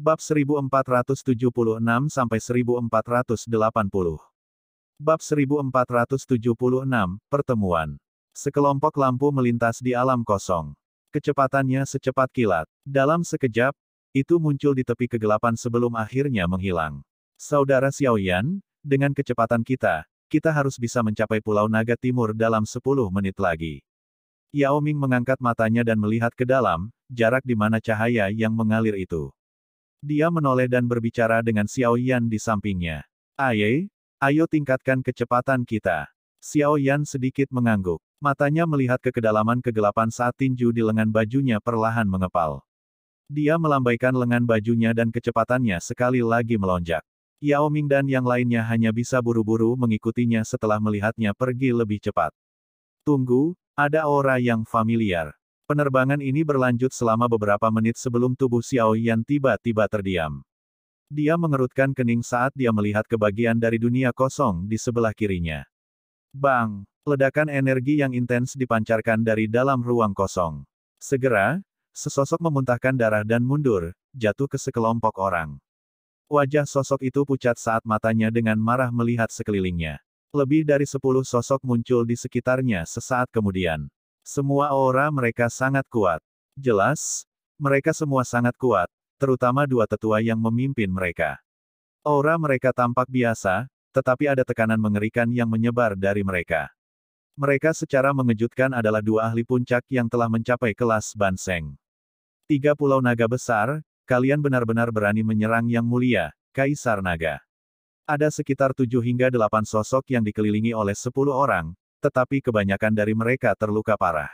Bab 1476 sampai 1480. Bab 1476, Pertemuan. Sekelompok lampu melintas di alam kosong. Kecepatannya secepat kilat. Dalam sekejap, itu muncul di tepi kegelapan sebelum akhirnya menghilang. Saudara Xiaoyan, dengan kecepatan kita, kita harus bisa mencapai Pulau Naga Timur dalam 10 menit lagi. Yao Ming mengangkat matanya dan melihat ke dalam, jarak di mana cahaya yang mengalir itu. Dia menoleh dan berbicara dengan Xiao Yan di sampingnya. Aye, ayo tingkatkan kecepatan kita. Xiao Yan sedikit mengangguk. Matanya melihat ke kedalaman kegelapan saat tinju di lengan bajunya perlahan mengepal. Dia melambaikan lengan bajunya dan kecepatannya sekali lagi melonjak. Yao Ming dan yang lainnya hanya bisa buru-buru mengikutinya setelah melihatnya pergi lebih cepat. Tunggu, ada aura yang familiar. Penerbangan ini berlanjut selama beberapa menit sebelum tubuh Xiao Yan tiba-tiba terdiam. Dia mengerutkan kening saat dia melihat kebagian dari dunia kosong di sebelah kirinya. Bang! Ledakan energi yang intens dipancarkan dari dalam ruang kosong. Segera, sesosok memuntahkan darah dan mundur, jatuh ke sekelompok orang. Wajah sosok itu pucat saat matanya dengan marah melihat sekelilingnya. Lebih dari sepuluh sosok muncul di sekitarnya sesaat kemudian. Semua aura mereka sangat kuat. Jelas, mereka semua sangat kuat, terutama dua tetua yang memimpin mereka. Aura mereka tampak biasa, tetapi ada tekanan mengerikan yang menyebar dari mereka. Mereka secara mengejutkan adalah dua ahli puncak yang telah mencapai kelas Banseng. Tiga pulau naga besar, kalian benar-benar berani menyerang yang mulia, Kaisar Naga. Ada sekitar tujuh hingga delapan sosok yang dikelilingi oleh sepuluh orang, tetapi kebanyakan dari mereka terluka parah.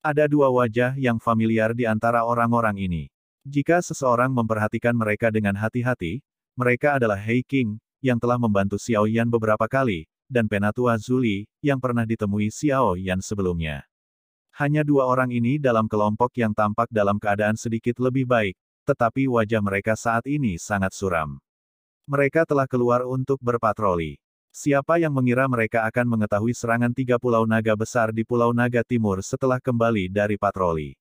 Ada dua wajah yang familiar di antara orang-orang ini. Jika seseorang memperhatikan mereka dengan hati-hati, mereka adalah Hei King, yang telah membantu Xiao Yan beberapa kali, dan Penatua Zuli, yang pernah ditemui Xiao Yan sebelumnya. Hanya dua orang ini dalam kelompok yang tampak dalam keadaan sedikit lebih baik, tetapi wajah mereka saat ini sangat suram. Mereka telah keluar untuk berpatroli. Siapa yang mengira mereka akan mengetahui serangan tiga pulau naga besar di Pulau Naga Timur setelah kembali dari patroli?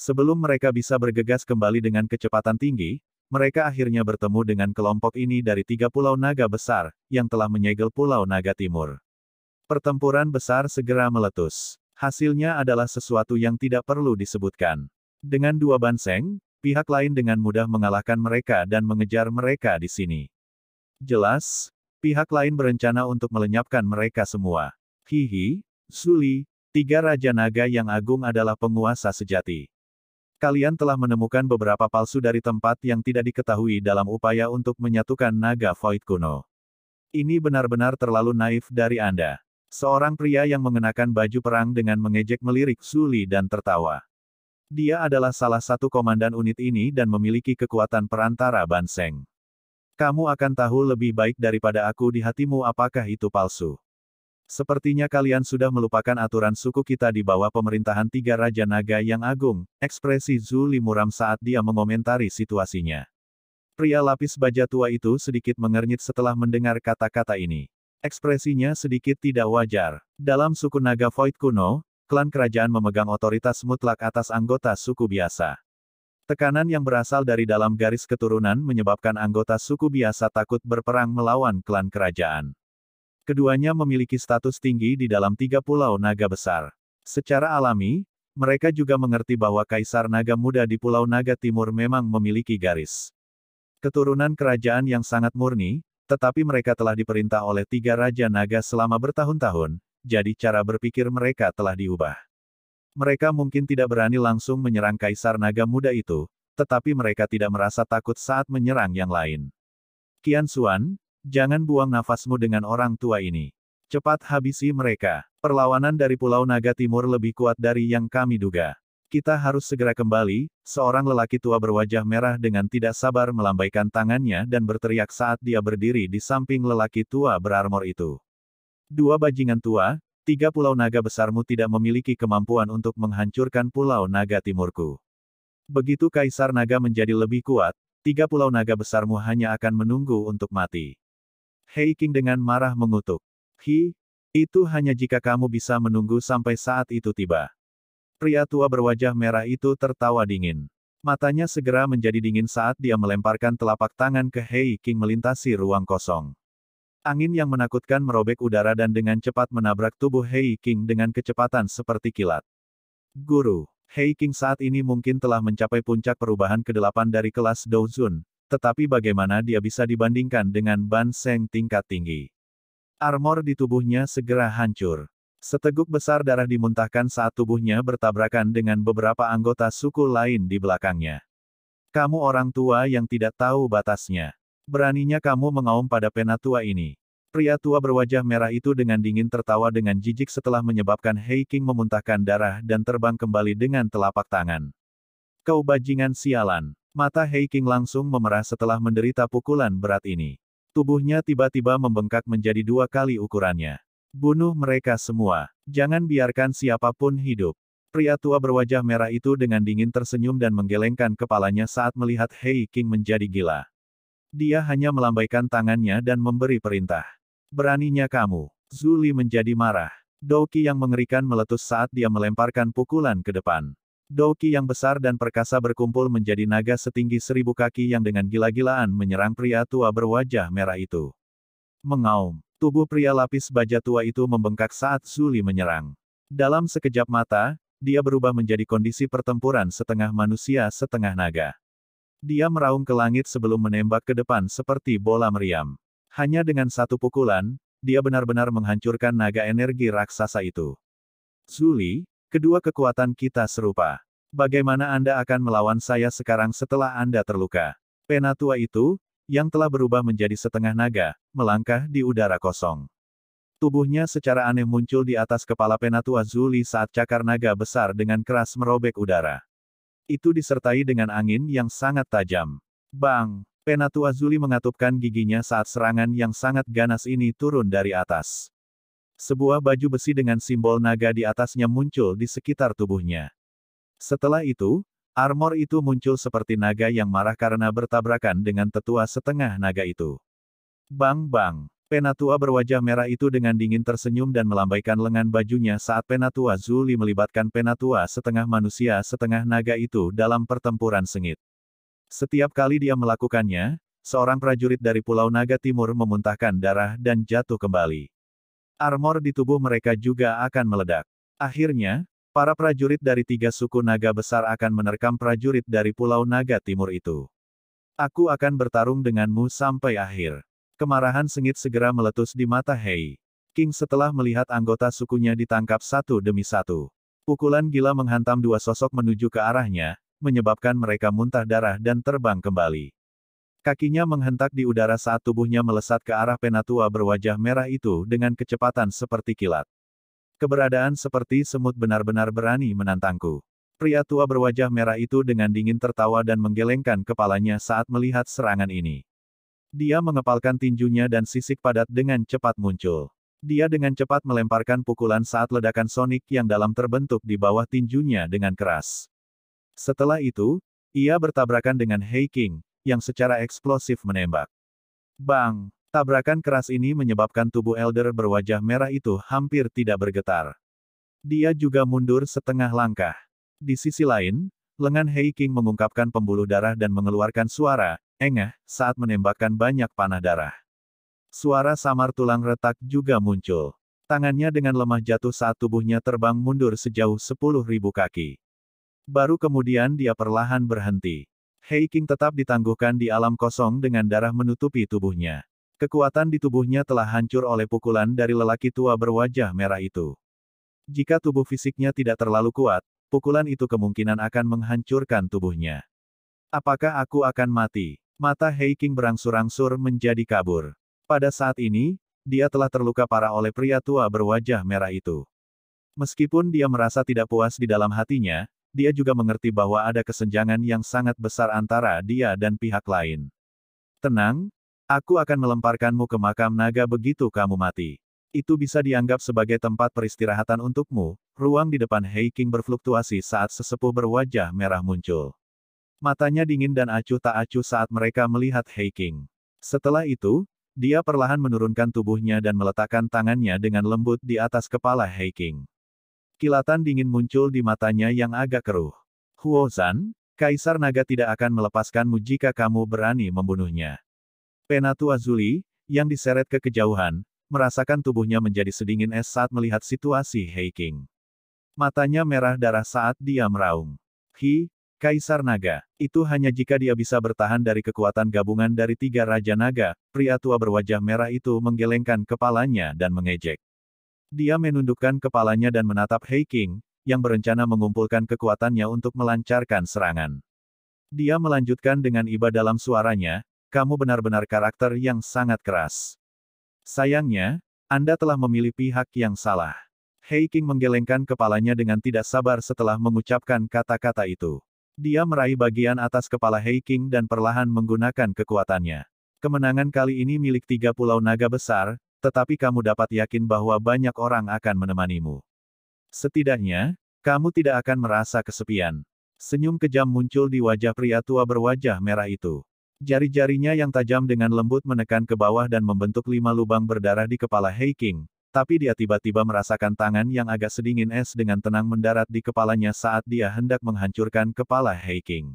Sebelum mereka bisa bergegas kembali dengan kecepatan tinggi, mereka akhirnya bertemu dengan kelompok ini dari tiga pulau naga besar, yang telah menyegel Pulau Naga Timur. Pertempuran besar segera meletus. Hasilnya adalah sesuatu yang tidak perlu disebutkan. Dengan dua banseng, pihak lain dengan mudah mengalahkan mereka dan mengejar mereka di sini. Jelas, Pihak lain berencana untuk melenyapkan mereka semua. Hihi, Suli, tiga Raja Naga yang agung adalah penguasa sejati. Kalian telah menemukan beberapa palsu dari tempat yang tidak diketahui dalam upaya untuk menyatukan naga void kuno. Ini benar-benar terlalu naif dari Anda. Seorang pria yang mengenakan baju perang dengan mengejek melirik Suli dan tertawa. Dia adalah salah satu komandan unit ini dan memiliki kekuatan perantara Banseng. Kamu akan tahu lebih baik daripada aku di hatimu apakah itu palsu. Sepertinya kalian sudah melupakan aturan suku kita di bawah pemerintahan tiga Raja Naga yang agung, ekspresi Zhu Limuram saat dia mengomentari situasinya. Pria lapis baja tua itu sedikit mengernyit setelah mendengar kata-kata ini. Ekspresinya sedikit tidak wajar. Dalam suku Naga Void kuno, klan kerajaan memegang otoritas mutlak atas anggota suku biasa. Tekanan yang berasal dari dalam garis keturunan menyebabkan anggota suku biasa takut berperang melawan klan kerajaan. Keduanya memiliki status tinggi di dalam tiga pulau naga besar. Secara alami, mereka juga mengerti bahwa kaisar naga muda di Pulau Naga Timur memang memiliki garis keturunan kerajaan yang sangat murni, tetapi mereka telah diperintah oleh tiga raja naga selama bertahun-tahun, jadi cara berpikir mereka telah diubah. Mereka mungkin tidak berani langsung menyerang Kaisar Naga Muda itu, tetapi mereka tidak merasa takut saat menyerang yang lain. Kian Suan, jangan buang nafasmu dengan orang tua ini. Cepat habisi mereka. Perlawanan dari Pulau Naga Timur lebih kuat dari yang kami duga. Kita harus segera kembali, seorang lelaki tua berwajah merah dengan tidak sabar melambaikan tangannya dan berteriak saat dia berdiri di samping lelaki tua berarmor itu. Dua bajingan tua, Tiga pulau naga besarmu tidak memiliki kemampuan untuk menghancurkan pulau naga timurku. Begitu Kaisar Naga menjadi lebih kuat, tiga pulau naga besarmu hanya akan menunggu untuk mati. Hei King dengan marah mengutuk. Hi, itu hanya jika kamu bisa menunggu sampai saat itu tiba. Pria tua berwajah merah itu tertawa dingin. Matanya segera menjadi dingin saat dia melemparkan telapak tangan ke Hei King melintasi ruang kosong. Angin yang menakutkan merobek udara dan dengan cepat menabrak tubuh Hei King dengan kecepatan seperti kilat. Guru, Hei King saat ini mungkin telah mencapai puncak perubahan ke-8 dari kelas Douzun, tetapi bagaimana dia bisa dibandingkan dengan Ban Seng tingkat tinggi? Armor di tubuhnya segera hancur. Seteguk besar darah dimuntahkan saat tubuhnya bertabrakan dengan beberapa anggota suku lain di belakangnya. Kamu orang tua yang tidak tahu batasnya. Beraninya kamu mengaum pada pena tua ini. Pria tua berwajah merah itu dengan dingin tertawa dengan jijik setelah menyebabkan Hei King memuntahkan darah dan terbang kembali dengan telapak tangan. Kau bajingan sialan. Mata Hei King langsung memerah setelah menderita pukulan berat ini. Tubuhnya tiba-tiba membengkak menjadi dua kali ukurannya. Bunuh mereka semua. Jangan biarkan siapapun hidup. Pria tua berwajah merah itu dengan dingin tersenyum dan menggelengkan kepalanya saat melihat Hei King menjadi gila. Dia hanya melambaikan tangannya dan memberi perintah. Beraninya kamu. Zuli menjadi marah. Doki yang mengerikan meletus saat dia melemparkan pukulan ke depan. Doki yang besar dan perkasa berkumpul menjadi naga setinggi seribu kaki yang dengan gila-gilaan menyerang pria tua berwajah merah itu. Mengaum, tubuh pria lapis baja tua itu membengkak saat Zuli menyerang. Dalam sekejap mata, dia berubah menjadi kondisi pertempuran setengah manusia setengah naga. Dia meraung ke langit sebelum menembak ke depan seperti bola meriam. Hanya dengan satu pukulan, dia benar-benar menghancurkan naga energi raksasa itu. Zuli, kedua kekuatan kita serupa. Bagaimana Anda akan melawan saya sekarang setelah Anda terluka? Penatua itu, yang telah berubah menjadi setengah naga, melangkah di udara kosong. Tubuhnya secara aneh muncul di atas kepala Penatua Zuli saat cakar naga besar dengan keras merobek udara. Itu disertai dengan angin yang sangat tajam. Bang! Penatua Zuli mengatupkan giginya saat serangan yang sangat ganas ini turun dari atas. Sebuah baju besi dengan simbol naga di atasnya muncul di sekitar tubuhnya. Setelah itu, armor itu muncul seperti naga yang marah karena bertabrakan dengan tetua setengah naga itu. Bang bang! Penatua berwajah merah itu dengan dingin tersenyum dan melambaikan lengan bajunya saat Penatua Zuli melibatkan Penatua setengah manusia setengah naga itu dalam pertempuran sengit. Setiap kali dia melakukannya, seorang prajurit dari Pulau Naga Timur memuntahkan darah dan jatuh kembali. Armor di tubuh mereka juga akan meledak. Akhirnya, para prajurit dari tiga suku naga besar akan menerkam prajurit dari Pulau Naga Timur itu. Aku akan bertarung denganmu sampai akhir. Kemarahan sengit segera meletus di mata Hei. King setelah melihat anggota sukunya ditangkap satu demi satu. Pukulan gila menghantam dua sosok menuju ke arahnya, menyebabkan mereka muntah darah dan terbang kembali. Kakinya menghentak di udara saat tubuhnya melesat ke arah penatua berwajah merah itu dengan kecepatan seperti kilat. Keberadaan seperti semut benar-benar berani menantangku. Pria tua berwajah merah itu dengan dingin tertawa dan menggelengkan kepalanya saat melihat serangan ini. Dia mengepalkan tinjunya dan sisik padat dengan cepat muncul. Dia dengan cepat melemparkan pukulan saat ledakan sonik yang dalam terbentuk di bawah tinjunya dengan keras. Setelah itu, ia bertabrakan dengan King, yang secara eksplosif menembak. Bang! Tabrakan keras ini menyebabkan tubuh Elder berwajah merah itu hampir tidak bergetar. Dia juga mundur setengah langkah. Di sisi lain, lengan King mengungkapkan pembuluh darah dan mengeluarkan suara, engah, saat menembakkan banyak panah darah. Suara samar tulang retak juga muncul. Tangannya dengan lemah jatuh saat tubuhnya terbang mundur sejauh sepuluh ribu kaki. Baru kemudian dia perlahan berhenti. Hei King tetap ditangguhkan di alam kosong dengan darah menutupi tubuhnya. Kekuatan di tubuhnya telah hancur oleh pukulan dari lelaki tua berwajah merah itu. Jika tubuh fisiknya tidak terlalu kuat, pukulan itu kemungkinan akan menghancurkan tubuhnya. Apakah aku akan mati? Mata Heiking berangsur-angsur menjadi kabur. Pada saat ini, dia telah terluka parah oleh pria tua berwajah merah itu. Meskipun dia merasa tidak puas di dalam hatinya, dia juga mengerti bahwa ada kesenjangan yang sangat besar antara dia dan pihak lain. Tenang, aku akan melemparkanmu ke makam naga begitu kamu mati. Itu bisa dianggap sebagai tempat peristirahatan untukmu, ruang di depan Heiking berfluktuasi saat sesepuh berwajah merah muncul. Matanya dingin dan acuh tak acuh saat mereka melihat Heiking. Setelah itu, dia perlahan menurunkan tubuhnya dan meletakkan tangannya dengan lembut di atas kepala Heiking. Kilatan dingin muncul di matanya yang agak keruh. Huozan, Kaisar Naga tidak akan melepaskanmu jika kamu berani membunuhnya. Penatua Zuli, yang diseret ke kejauhan, merasakan tubuhnya menjadi sedingin es saat melihat situasi Heiking. Matanya merah darah saat dia meraung. Hi, Kaisar Naga. Itu hanya jika dia bisa bertahan dari kekuatan gabungan dari tiga Raja Naga, pria tua berwajah merah itu menggelengkan kepalanya dan mengejek. Dia menundukkan kepalanya dan menatap Hei King, yang berencana mengumpulkan kekuatannya untuk melancarkan serangan. Dia melanjutkan dengan iba dalam suaranya, kamu benar-benar karakter yang sangat keras. Sayangnya, Anda telah memilih pihak yang salah. Hei King menggelengkan kepalanya dengan tidak sabar setelah mengucapkan kata-kata itu. Dia meraih bagian atas kepala Heiking dan perlahan menggunakan kekuatannya. Kemenangan kali ini milik tiga pulau naga besar, tetapi kamu dapat yakin bahwa banyak orang akan menemanimu. Setidaknya, kamu tidak akan merasa kesepian. Senyum kejam muncul di wajah pria tua berwajah merah itu. Jari-jarinya yang tajam dengan lembut menekan ke bawah dan membentuk lima lubang berdarah di kepala Heiking, tapi dia tiba-tiba merasakan tangan yang agak sedingin es dengan tenang mendarat di kepalanya saat dia hendak menghancurkan kepala King.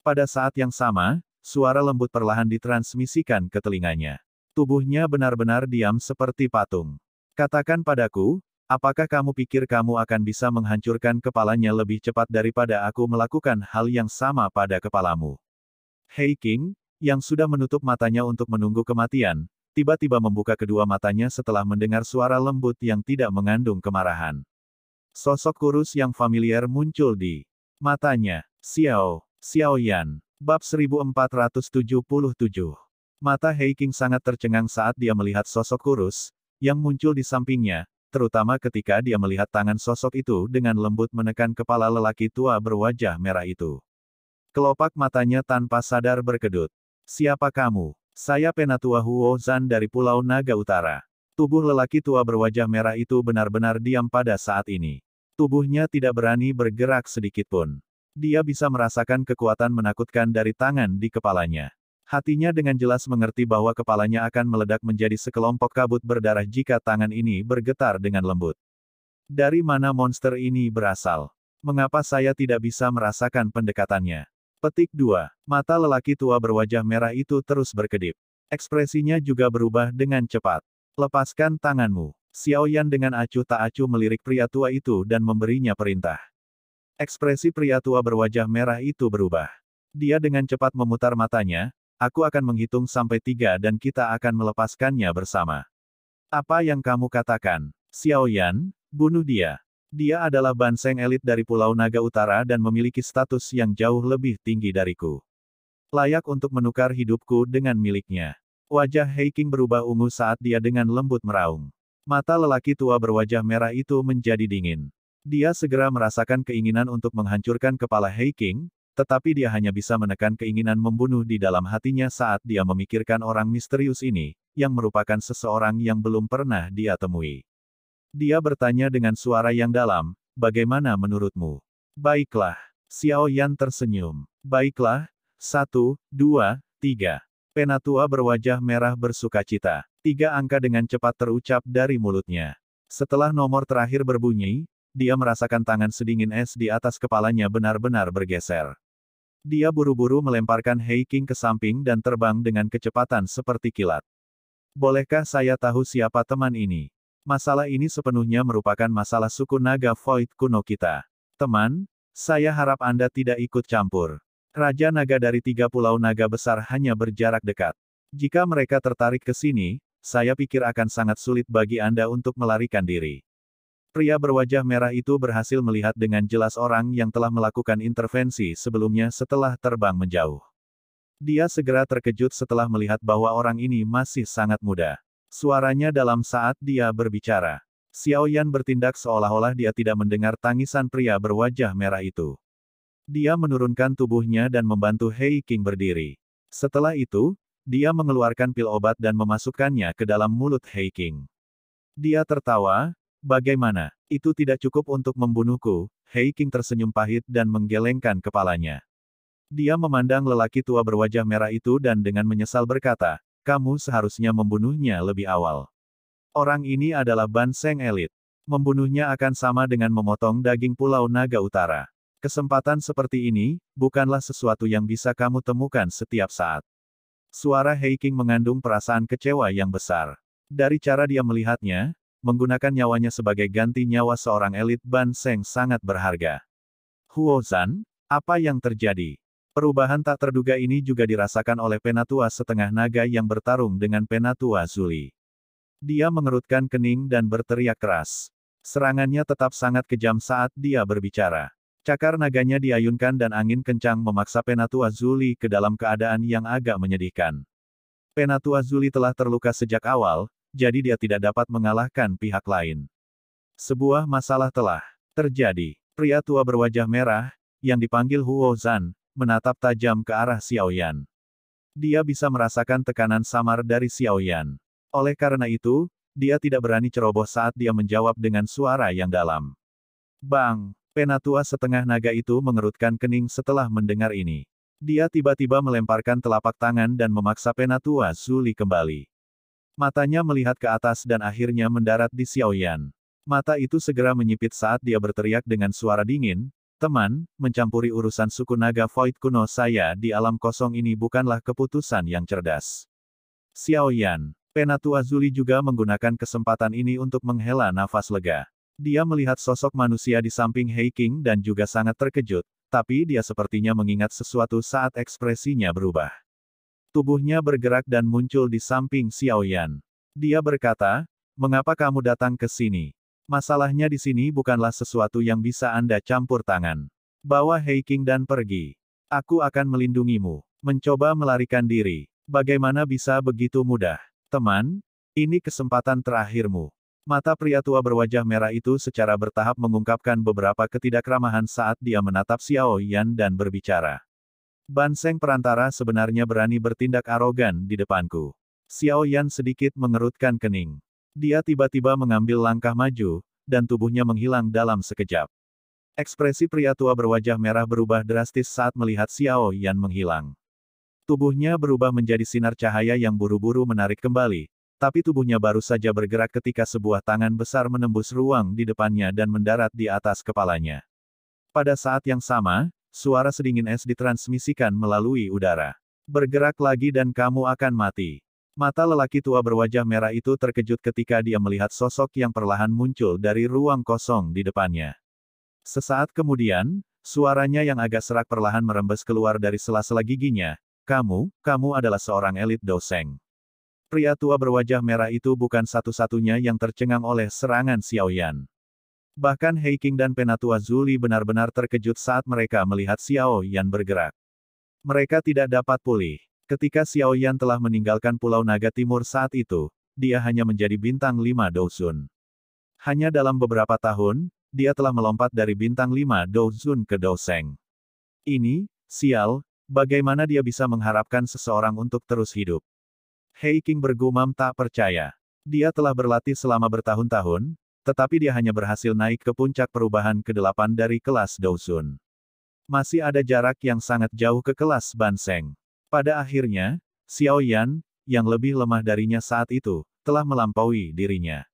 Pada saat yang sama, suara lembut perlahan ditransmisikan ke telinganya. Tubuhnya benar-benar diam seperti patung. Katakan padaku, apakah kamu pikir kamu akan bisa menghancurkan kepalanya lebih cepat daripada aku melakukan hal yang sama pada kepalamu? King, yang sudah menutup matanya untuk menunggu kematian, tiba-tiba membuka kedua matanya setelah mendengar suara lembut yang tidak mengandung kemarahan. Sosok kurus yang familiar muncul di matanya. Xiao, Xiao Yan, bab 1477. Mata Heiking sangat tercengang saat dia melihat sosok kurus yang muncul di sampingnya, terutama ketika dia melihat tangan sosok itu dengan lembut menekan kepala lelaki tua berwajah merah itu. Kelopak matanya tanpa sadar berkedut. Siapa kamu? Saya Penatua Huo Zan dari Pulau Naga Utara. Tubuh lelaki tua berwajah merah itu benar-benar diam pada saat ini. Tubuhnya tidak berani bergerak sedikitpun. Dia bisa merasakan kekuatan menakutkan dari tangan di kepalanya. Hatinya dengan jelas mengerti bahwa kepalanya akan meledak menjadi sekelompok kabut berdarah jika tangan ini bergetar dengan lembut. Dari mana monster ini berasal? Mengapa saya tidak bisa merasakan pendekatannya? Petik 2. Mata lelaki tua berwajah merah itu terus berkedip. Ekspresinya juga berubah dengan cepat. Lepaskan tanganmu. Xiao Yan dengan acuh tak acuh melirik pria tua itu dan memberinya perintah. Ekspresi pria tua berwajah merah itu berubah. Dia dengan cepat memutar matanya, aku akan menghitung sampai tiga dan kita akan melepaskannya bersama. Apa yang kamu katakan? Xiao Yan? bunuh dia. Dia adalah banseng elit dari Pulau Naga Utara dan memiliki status yang jauh lebih tinggi dariku. Layak untuk menukar hidupku dengan miliknya. Wajah Heiking berubah ungu saat dia dengan lembut meraung. Mata lelaki tua berwajah merah itu menjadi dingin. Dia segera merasakan keinginan untuk menghancurkan kepala Heiking, tetapi dia hanya bisa menekan keinginan membunuh di dalam hatinya saat dia memikirkan orang misterius ini, yang merupakan seseorang yang belum pernah dia temui. Dia bertanya dengan suara yang dalam, bagaimana menurutmu? Baiklah. Xiao Yan tersenyum. Baiklah, satu, dua, tiga. Penatua berwajah merah bersuka cita. Tiga angka dengan cepat terucap dari mulutnya. Setelah nomor terakhir berbunyi, dia merasakan tangan sedingin es di atas kepalanya benar-benar bergeser. Dia buru-buru melemparkan King ke samping dan terbang dengan kecepatan seperti kilat. Bolehkah saya tahu siapa teman ini? Masalah ini sepenuhnya merupakan masalah suku naga Void kuno kita. Teman, saya harap Anda tidak ikut campur. Raja naga dari tiga pulau naga besar hanya berjarak dekat. Jika mereka tertarik ke sini, saya pikir akan sangat sulit bagi Anda untuk melarikan diri. Pria berwajah merah itu berhasil melihat dengan jelas orang yang telah melakukan intervensi sebelumnya setelah terbang menjauh. Dia segera terkejut setelah melihat bahwa orang ini masih sangat muda suaranya dalam saat dia berbicara. Xiao Yan bertindak seolah-olah dia tidak mendengar tangisan pria berwajah merah itu. Dia menurunkan tubuhnya dan membantu Hei King berdiri. Setelah itu, dia mengeluarkan pil obat dan memasukkannya ke dalam mulut Hei King. Dia tertawa, bagaimana? Itu tidak cukup untuk membunuhku, Hei King tersenyum pahit dan menggelengkan kepalanya. Dia memandang lelaki tua berwajah merah itu dan dengan menyesal berkata, kamu seharusnya membunuhnya lebih awal. Orang ini adalah Banseng elit. Membunuhnya akan sama dengan memotong daging Pulau Naga Utara. Kesempatan seperti ini, bukanlah sesuatu yang bisa kamu temukan setiap saat. Suara Heiking mengandung perasaan kecewa yang besar. Dari cara dia melihatnya, menggunakan nyawanya sebagai ganti nyawa seorang elit Banseng sangat berharga. Huozan, apa yang terjadi? Perubahan tak terduga ini juga dirasakan oleh penatua setengah naga yang bertarung dengan penatua Zuli. Dia mengerutkan kening dan berteriak keras. Serangannya tetap sangat kejam saat dia berbicara. Cakar naganya diayunkan dan angin kencang memaksa penatua Zuli ke dalam keadaan yang agak menyedihkan. Penatua Zuli telah terluka sejak awal, jadi dia tidak dapat mengalahkan pihak lain. Sebuah masalah telah terjadi. Pria tua berwajah merah, yang dipanggil Huo Zan, menatap tajam ke arah Xiaoyan. Dia bisa merasakan tekanan samar dari Xiaoyan. Oleh karena itu, dia tidak berani ceroboh saat dia menjawab dengan suara yang dalam. Bang! Penatua setengah naga itu mengerutkan kening setelah mendengar ini. Dia tiba-tiba melemparkan telapak tangan dan memaksa Penatua Zuli kembali. Matanya melihat ke atas dan akhirnya mendarat di Xiaoyan. Mata itu segera menyipit saat dia berteriak dengan suara dingin, Teman, mencampuri urusan suku naga void kuno saya di alam kosong ini bukanlah keputusan yang cerdas. Xiao Yan, Penatua Zuli juga menggunakan kesempatan ini untuk menghela nafas lega. Dia melihat sosok manusia di samping Heiking dan juga sangat terkejut, tapi dia sepertinya mengingat sesuatu saat ekspresinya berubah. Tubuhnya bergerak dan muncul di samping Xiao Yan. Dia berkata, Mengapa kamu datang ke sini? Masalahnya di sini bukanlah sesuatu yang bisa Anda campur tangan. Bawa Heiking dan pergi. Aku akan melindungimu. Mencoba melarikan diri. Bagaimana bisa begitu mudah? Teman, ini kesempatan terakhirmu. Mata pria tua berwajah merah itu secara bertahap mengungkapkan beberapa ketidakramahan saat dia menatap Xiao Yan dan berbicara. Banseng perantara sebenarnya berani bertindak arogan di depanku. Xiao Yan sedikit mengerutkan kening. Dia tiba-tiba mengambil langkah maju, dan tubuhnya menghilang dalam sekejap. Ekspresi pria tua berwajah merah berubah drastis saat melihat Xiao Yan menghilang. Tubuhnya berubah menjadi sinar cahaya yang buru-buru menarik kembali, tapi tubuhnya baru saja bergerak ketika sebuah tangan besar menembus ruang di depannya dan mendarat di atas kepalanya. Pada saat yang sama, suara sedingin es ditransmisikan melalui udara. Bergerak lagi dan kamu akan mati. Mata lelaki tua berwajah merah itu terkejut ketika dia melihat sosok yang perlahan muncul dari ruang kosong di depannya. Sesaat kemudian, suaranya yang agak serak perlahan merembes keluar dari sela-sela giginya. Kamu, kamu adalah seorang elit doseng. Pria tua berwajah merah itu bukan satu-satunya yang tercengang oleh serangan Xiaoyan. Bahkan Heiking dan Penatua Zuli benar-benar terkejut saat mereka melihat Xiao Yan bergerak. Mereka tidak dapat pulih. Ketika Xiao Yan telah meninggalkan Pulau Naga Timur saat itu, dia hanya menjadi bintang lima Douzun. Hanya dalam beberapa tahun, dia telah melompat dari bintang lima Douzun ke Douseng. Ini, sial, bagaimana dia bisa mengharapkan seseorang untuk terus hidup? Hei King bergumam tak percaya. Dia telah berlatih selama bertahun-tahun, tetapi dia hanya berhasil naik ke puncak perubahan ke-8 dari kelas Douzun. Masih ada jarak yang sangat jauh ke kelas Banseng. Pada akhirnya, Xiao Yan, yang lebih lemah darinya saat itu, telah melampaui dirinya.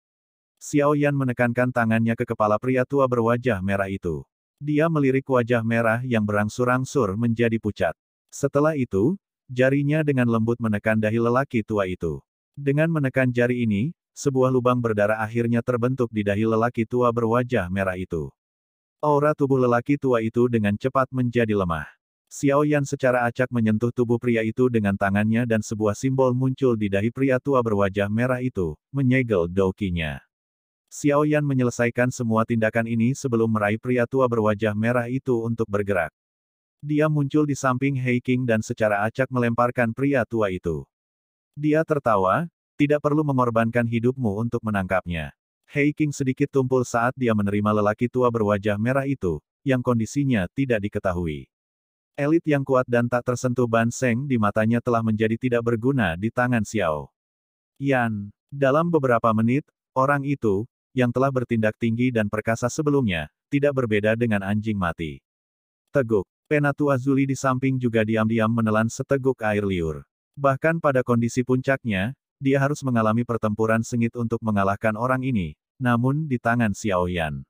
Xiao Yan menekankan tangannya ke kepala pria tua berwajah merah itu. Dia melirik wajah merah yang berangsur-angsur menjadi pucat. Setelah itu, jarinya dengan lembut menekan dahi lelaki tua itu. Dengan menekan jari ini, sebuah lubang berdarah akhirnya terbentuk di dahi lelaki tua berwajah merah itu. Aura tubuh lelaki tua itu dengan cepat menjadi lemah. Xiao Yan secara acak menyentuh tubuh pria itu dengan tangannya dan sebuah simbol muncul di dahi pria tua berwajah merah itu, menyegel Doukinya. Xiao Yan menyelesaikan semua tindakan ini sebelum meraih pria tua berwajah merah itu untuk bergerak. Dia muncul di samping Hei King dan secara acak melemparkan pria tua itu. Dia tertawa, tidak perlu mengorbankan hidupmu untuk menangkapnya. Hei King sedikit tumpul saat dia menerima lelaki tua berwajah merah itu, yang kondisinya tidak diketahui. Elit yang kuat dan tak tersentuh Ban Seng di matanya telah menjadi tidak berguna di tangan Xiao. Yan, dalam beberapa menit, orang itu, yang telah bertindak tinggi dan perkasa sebelumnya, tidak berbeda dengan anjing mati. Teguk, Penatua Zuli di samping juga diam-diam menelan seteguk air liur. Bahkan pada kondisi puncaknya, dia harus mengalami pertempuran sengit untuk mengalahkan orang ini, namun di tangan Xiao Yan.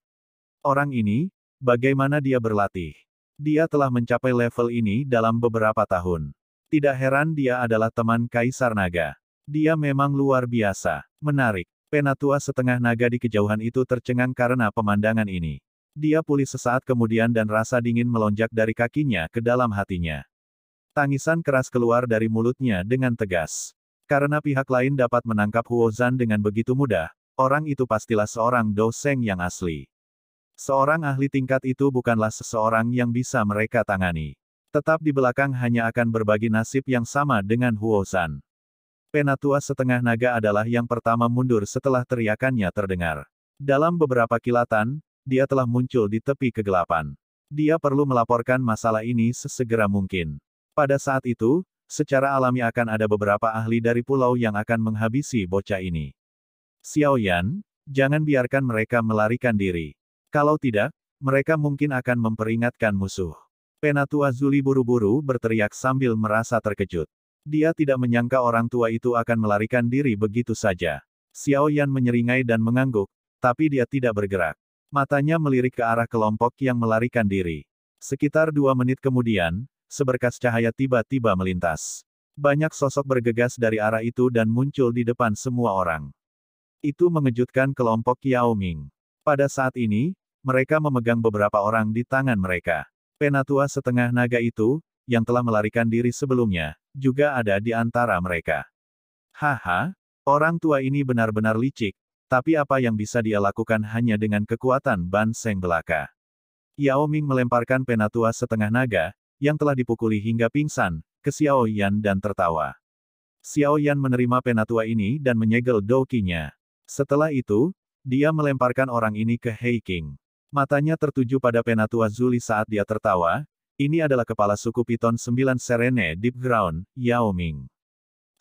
Orang ini, bagaimana dia berlatih? Dia telah mencapai level ini dalam beberapa tahun. Tidak heran dia adalah teman Kaisar Naga. Dia memang luar biasa. Menarik. Penatua setengah naga di kejauhan itu tercengang karena pemandangan ini. Dia pulih sesaat kemudian dan rasa dingin melonjak dari kakinya ke dalam hatinya. Tangisan keras keluar dari mulutnya dengan tegas. Karena pihak lain dapat menangkap Huozan dengan begitu mudah, orang itu pastilah seorang doseng yang asli. Seorang ahli tingkat itu bukanlah seseorang yang bisa mereka tangani. Tetap di belakang hanya akan berbagi nasib yang sama dengan San. Penatua setengah naga adalah yang pertama mundur setelah teriakannya terdengar. Dalam beberapa kilatan, dia telah muncul di tepi kegelapan. Dia perlu melaporkan masalah ini sesegera mungkin. Pada saat itu, secara alami akan ada beberapa ahli dari pulau yang akan menghabisi bocah ini. Xiaoyan, jangan biarkan mereka melarikan diri. Kalau tidak, mereka mungkin akan memperingatkan musuh. Penatua Zuli buru-buru berteriak sambil merasa terkejut. Dia tidak menyangka orang tua itu akan melarikan diri begitu saja. Xiao Yan menyeringai dan mengangguk, tapi dia tidak bergerak. Matanya melirik ke arah kelompok yang melarikan diri. Sekitar dua menit kemudian, seberkas cahaya tiba-tiba melintas. Banyak sosok bergegas dari arah itu dan muncul di depan semua orang. Itu mengejutkan kelompok Yao Ming. Pada saat ini, mereka memegang beberapa orang di tangan mereka. Penatua setengah naga itu, yang telah melarikan diri sebelumnya, juga ada di antara mereka. Haha, orang tua ini benar-benar licik, tapi apa yang bisa dia lakukan hanya dengan kekuatan Banseng seng belaka. Yao Ming melemparkan penatua setengah naga, yang telah dipukuli hingga pingsan, ke Xiao Yan dan tertawa. Xiao Yan menerima penatua ini dan menyegel dokinya. Setelah itu, dia melemparkan orang ini ke Hei King. Matanya tertuju pada Penatua Zuli saat dia tertawa, ini adalah kepala suku Piton 9 Serene Deep Ground, Yao Ming.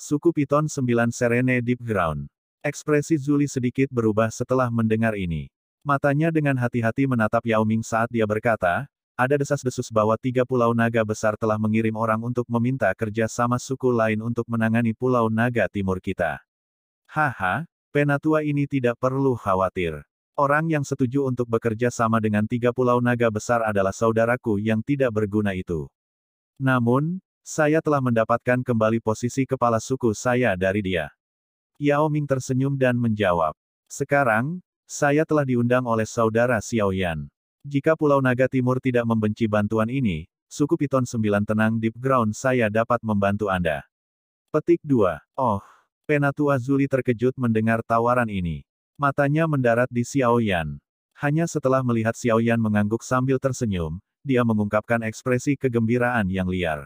Suku Piton 9 Serene Deep Ground. Ekspresi Zuli sedikit berubah setelah mendengar ini. Matanya dengan hati-hati menatap Yao Ming saat dia berkata, ada desas-desus bahwa tiga pulau naga besar telah mengirim orang untuk meminta kerja sama suku lain untuk menangani pulau naga timur kita. Haha, penatua ini tidak perlu khawatir. Orang yang setuju untuk bekerja sama dengan tiga pulau naga besar adalah saudaraku yang tidak berguna itu. Namun, saya telah mendapatkan kembali posisi kepala suku saya dari dia. Yao Ming tersenyum dan menjawab. Sekarang, saya telah diundang oleh saudara Xiao Yan. Jika Pulau Naga Timur tidak membenci bantuan ini, suku Piton sembilan tenang deep ground saya dapat membantu Anda. Petik 2. Oh, Penatua Zuli terkejut mendengar tawaran ini. Matanya mendarat di Xiaoyan. Hanya setelah melihat Xiaoyan mengangguk sambil tersenyum, dia mengungkapkan ekspresi kegembiraan yang liar.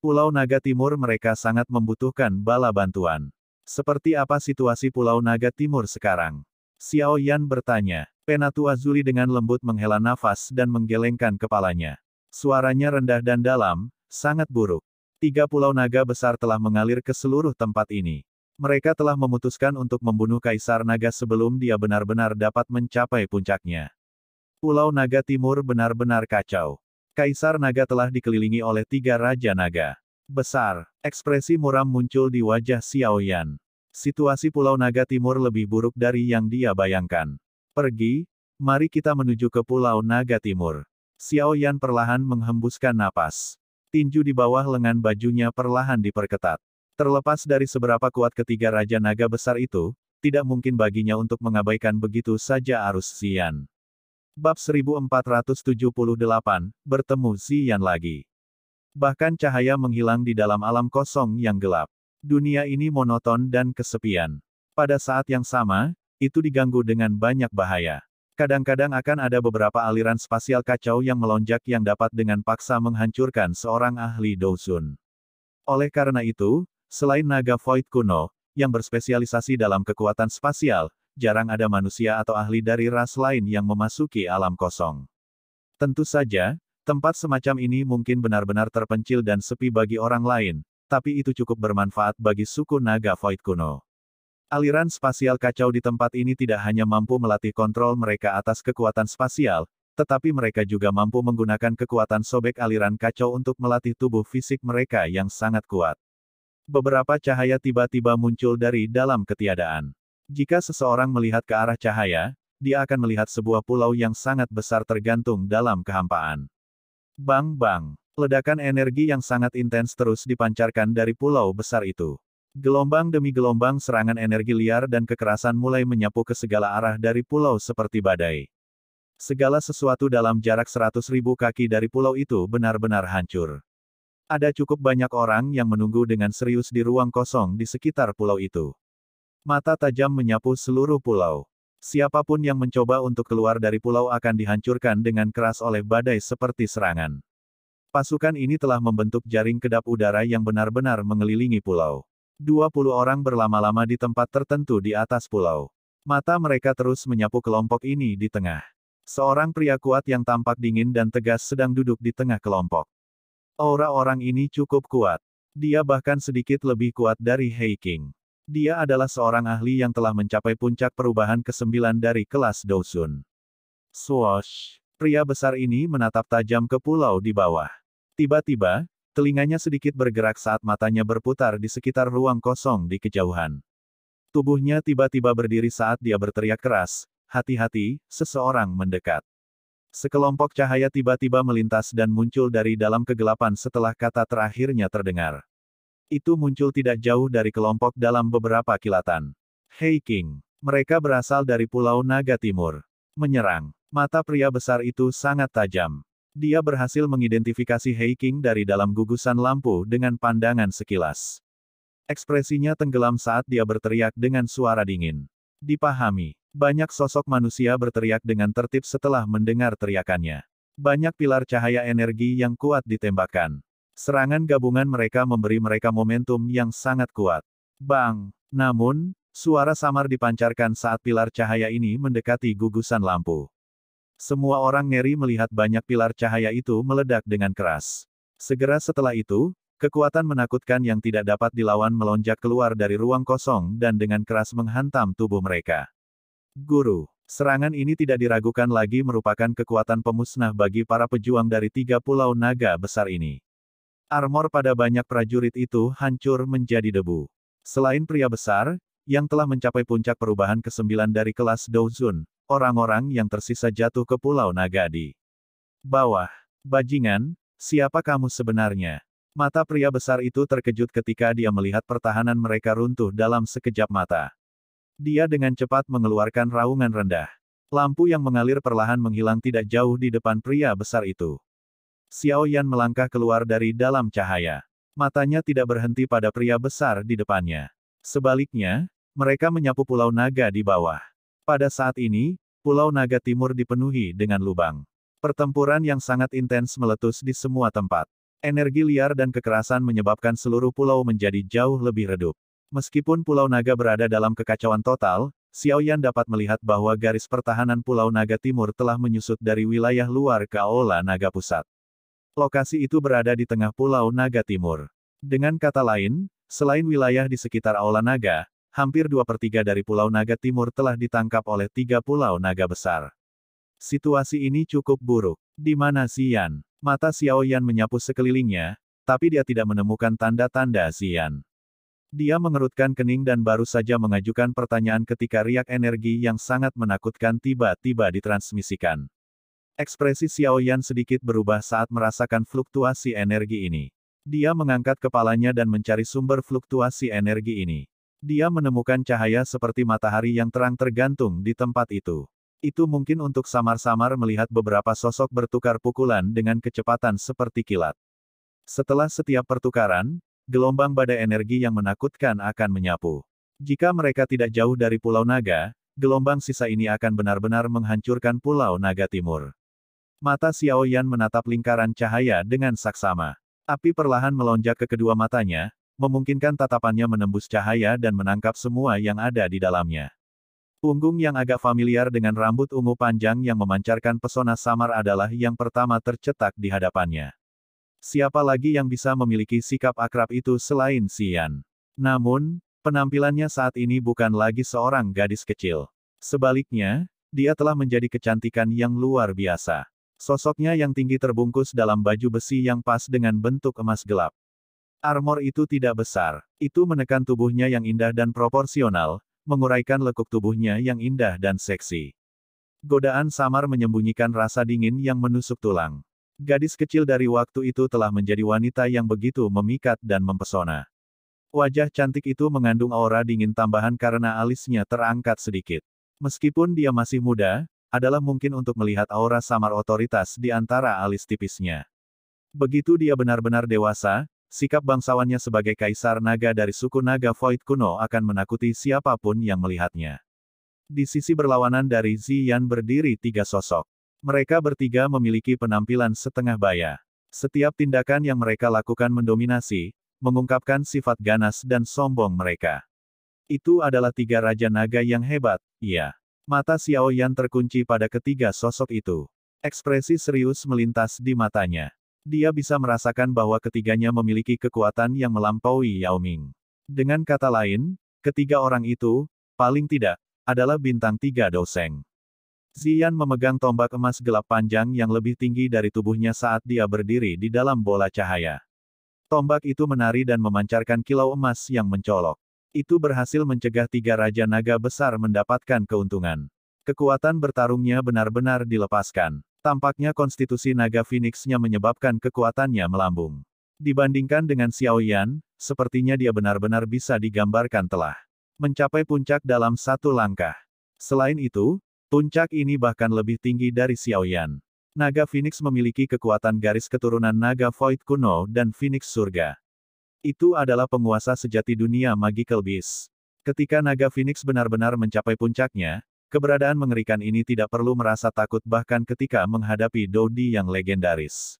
Pulau Naga Timur mereka sangat membutuhkan bala bantuan. Seperti apa situasi Pulau Naga Timur sekarang? Xiaoyan bertanya. Penatua Zuli dengan lembut menghela nafas dan menggelengkan kepalanya. Suaranya rendah dan dalam, sangat buruk. Tiga pulau naga besar telah mengalir ke seluruh tempat ini. Mereka telah memutuskan untuk membunuh Kaisar Naga sebelum dia benar-benar dapat mencapai puncaknya. Pulau Naga Timur benar-benar kacau. Kaisar Naga telah dikelilingi oleh tiga Raja Naga. Besar, ekspresi muram muncul di wajah Xiao Yan. Situasi Pulau Naga Timur lebih buruk dari yang dia bayangkan. Pergi, mari kita menuju ke Pulau Naga Timur. Xiao Yan perlahan menghembuskan napas. Tinju di bawah lengan bajunya perlahan diperketat. Terlepas dari seberapa kuat ketiga Raja Naga besar itu, tidak mungkin baginya untuk mengabaikan begitu saja arus Xian. Bab 1478, bertemu Xian lagi. Bahkan cahaya menghilang di dalam alam kosong yang gelap. Dunia ini monoton dan kesepian. Pada saat yang sama, itu diganggu dengan banyak bahaya. Kadang-kadang akan ada beberapa aliran spasial kacau yang melonjak yang dapat dengan paksa menghancurkan seorang ahli Dousun. Oleh karena itu, Selain naga void kuno, yang berspesialisasi dalam kekuatan spasial, jarang ada manusia atau ahli dari ras lain yang memasuki alam kosong. Tentu saja, tempat semacam ini mungkin benar-benar terpencil dan sepi bagi orang lain, tapi itu cukup bermanfaat bagi suku naga void kuno. Aliran spasial kacau di tempat ini tidak hanya mampu melatih kontrol mereka atas kekuatan spasial, tetapi mereka juga mampu menggunakan kekuatan sobek aliran kacau untuk melatih tubuh fisik mereka yang sangat kuat. Beberapa cahaya tiba-tiba muncul dari dalam ketiadaan. Jika seseorang melihat ke arah cahaya, dia akan melihat sebuah pulau yang sangat besar tergantung dalam kehampaan. Bang-bang, ledakan energi yang sangat intens terus dipancarkan dari pulau besar itu. Gelombang demi gelombang serangan energi liar dan kekerasan mulai menyapu ke segala arah dari pulau seperti badai. Segala sesuatu dalam jarak seratus ribu kaki dari pulau itu benar-benar hancur. Ada cukup banyak orang yang menunggu dengan serius di ruang kosong di sekitar pulau itu. Mata tajam menyapu seluruh pulau. Siapapun yang mencoba untuk keluar dari pulau akan dihancurkan dengan keras oleh badai seperti serangan. Pasukan ini telah membentuk jaring kedap udara yang benar-benar mengelilingi pulau. 20 orang berlama-lama di tempat tertentu di atas pulau. Mata mereka terus menyapu kelompok ini di tengah. Seorang pria kuat yang tampak dingin dan tegas sedang duduk di tengah kelompok. Aura orang ini cukup kuat. Dia bahkan sedikit lebih kuat dari Hei King. Dia adalah seorang ahli yang telah mencapai puncak perubahan ke-9 dari kelas Dosun. Swoosh! Pria besar ini menatap tajam ke pulau di bawah. Tiba-tiba, telinganya sedikit bergerak saat matanya berputar di sekitar ruang kosong di kejauhan. Tubuhnya tiba-tiba berdiri saat dia berteriak keras, hati-hati, seseorang mendekat. Sekelompok cahaya tiba-tiba melintas dan muncul dari dalam kegelapan setelah kata terakhirnya terdengar. Itu muncul tidak jauh dari kelompok dalam beberapa kilatan. Hei King! Mereka berasal dari Pulau Naga Timur. Menyerang. Mata pria besar itu sangat tajam. Dia berhasil mengidentifikasi Hei King dari dalam gugusan lampu dengan pandangan sekilas. Ekspresinya tenggelam saat dia berteriak dengan suara dingin. Dipahami. Banyak sosok manusia berteriak dengan tertib setelah mendengar teriakannya. Banyak pilar cahaya energi yang kuat ditembakkan. Serangan gabungan mereka memberi mereka momentum yang sangat kuat. Bang! Namun, suara samar dipancarkan saat pilar cahaya ini mendekati gugusan lampu. Semua orang ngeri melihat banyak pilar cahaya itu meledak dengan keras. Segera setelah itu, kekuatan menakutkan yang tidak dapat dilawan melonjak keluar dari ruang kosong dan dengan keras menghantam tubuh mereka. Guru, serangan ini tidak diragukan lagi merupakan kekuatan pemusnah bagi para pejuang dari tiga pulau naga besar ini. Armor pada banyak prajurit itu hancur menjadi debu. Selain pria besar, yang telah mencapai puncak perubahan ke-9 dari kelas Douzun, orang-orang yang tersisa jatuh ke pulau naga di bawah. Bajingan, siapa kamu sebenarnya? Mata pria besar itu terkejut ketika dia melihat pertahanan mereka runtuh dalam sekejap mata. Dia dengan cepat mengeluarkan raungan rendah. Lampu yang mengalir perlahan menghilang tidak jauh di depan pria besar itu. Xiao Yan melangkah keluar dari dalam cahaya. Matanya tidak berhenti pada pria besar di depannya. Sebaliknya, mereka menyapu Pulau Naga di bawah. Pada saat ini, Pulau Naga Timur dipenuhi dengan lubang. Pertempuran yang sangat intens meletus di semua tempat. Energi liar dan kekerasan menyebabkan seluruh pulau menjadi jauh lebih redup. Meskipun Pulau Naga berada dalam kekacauan total, Xiao Yan dapat melihat bahwa garis pertahanan Pulau Naga Timur telah menyusut dari wilayah luar ke Aula Naga Pusat. Lokasi itu berada di tengah Pulau Naga Timur. Dengan kata lain, selain wilayah di sekitar Aula Naga, hampir dua per tiga dari Pulau Naga Timur telah ditangkap oleh tiga pulau naga besar. Situasi ini cukup buruk. Di mana Xian? Mata Xiao Yan menyapu sekelilingnya, tapi dia tidak menemukan tanda-tanda Xian. Dia mengerutkan kening dan baru saja mengajukan pertanyaan ketika riak energi yang sangat menakutkan tiba-tiba ditransmisikan. Ekspresi Xiao Yan sedikit berubah saat merasakan fluktuasi energi ini. Dia mengangkat kepalanya dan mencari sumber fluktuasi energi ini. Dia menemukan cahaya seperti matahari yang terang tergantung di tempat itu. Itu mungkin untuk samar-samar melihat beberapa sosok bertukar pukulan dengan kecepatan seperti kilat. Setelah setiap pertukaran, gelombang badai energi yang menakutkan akan menyapu. Jika mereka tidak jauh dari Pulau Naga, gelombang sisa ini akan benar-benar menghancurkan Pulau Naga Timur. Mata Xiao Yan menatap lingkaran cahaya dengan saksama. Api perlahan melonjak ke kedua matanya, memungkinkan tatapannya menembus cahaya dan menangkap semua yang ada di dalamnya. Punggung yang agak familiar dengan rambut ungu panjang yang memancarkan pesona samar adalah yang pertama tercetak di hadapannya. Siapa lagi yang bisa memiliki sikap akrab itu selain Sian? Namun, penampilannya saat ini bukan lagi seorang gadis kecil. Sebaliknya, dia telah menjadi kecantikan yang luar biasa. Sosoknya yang tinggi terbungkus dalam baju besi yang pas dengan bentuk emas gelap. Armor itu tidak besar, itu menekan tubuhnya yang indah dan proporsional, menguraikan lekuk tubuhnya yang indah dan seksi. Godaan samar menyembunyikan rasa dingin yang menusuk tulang. Gadis kecil dari waktu itu telah menjadi wanita yang begitu memikat dan mempesona. Wajah cantik itu mengandung aura dingin tambahan karena alisnya terangkat sedikit. Meskipun dia masih muda, adalah mungkin untuk melihat aura samar otoritas di antara alis tipisnya. Begitu dia benar-benar dewasa, sikap bangsawannya sebagai kaisar naga dari suku naga Void kuno akan menakuti siapapun yang melihatnya. Di sisi berlawanan dari Ziyan berdiri tiga sosok. Mereka bertiga memiliki penampilan setengah baya. Setiap tindakan yang mereka lakukan mendominasi, mengungkapkan sifat ganas dan sombong mereka. Itu adalah tiga Raja Naga yang hebat, iya. Mata Xiao Yan terkunci pada ketiga sosok itu. Ekspresi serius melintas di matanya. Dia bisa merasakan bahwa ketiganya memiliki kekuatan yang melampaui Yao Ming. Dengan kata lain, ketiga orang itu, paling tidak, adalah bintang tiga doseng. Zian memegang tombak emas gelap panjang yang lebih tinggi dari tubuhnya saat dia berdiri di dalam bola cahaya. Tombak itu menari dan memancarkan kilau emas yang mencolok. Itu berhasil mencegah tiga raja naga besar mendapatkan keuntungan. Kekuatan bertarungnya benar-benar dilepaskan. Tampaknya konstitusi naga Phoenix-nya menyebabkan kekuatannya melambung. Dibandingkan dengan Xiao Yan, sepertinya dia benar-benar bisa digambarkan telah mencapai puncak dalam satu langkah. Selain itu, Puncak ini bahkan lebih tinggi dari Xiaoyan. Naga Phoenix memiliki kekuatan garis keturunan Naga Void kuno dan Phoenix surga. Itu adalah penguasa sejati dunia Magical Beast. Ketika Naga Phoenix benar-benar mencapai puncaknya, keberadaan mengerikan ini tidak perlu merasa takut bahkan ketika menghadapi Dodi yang legendaris.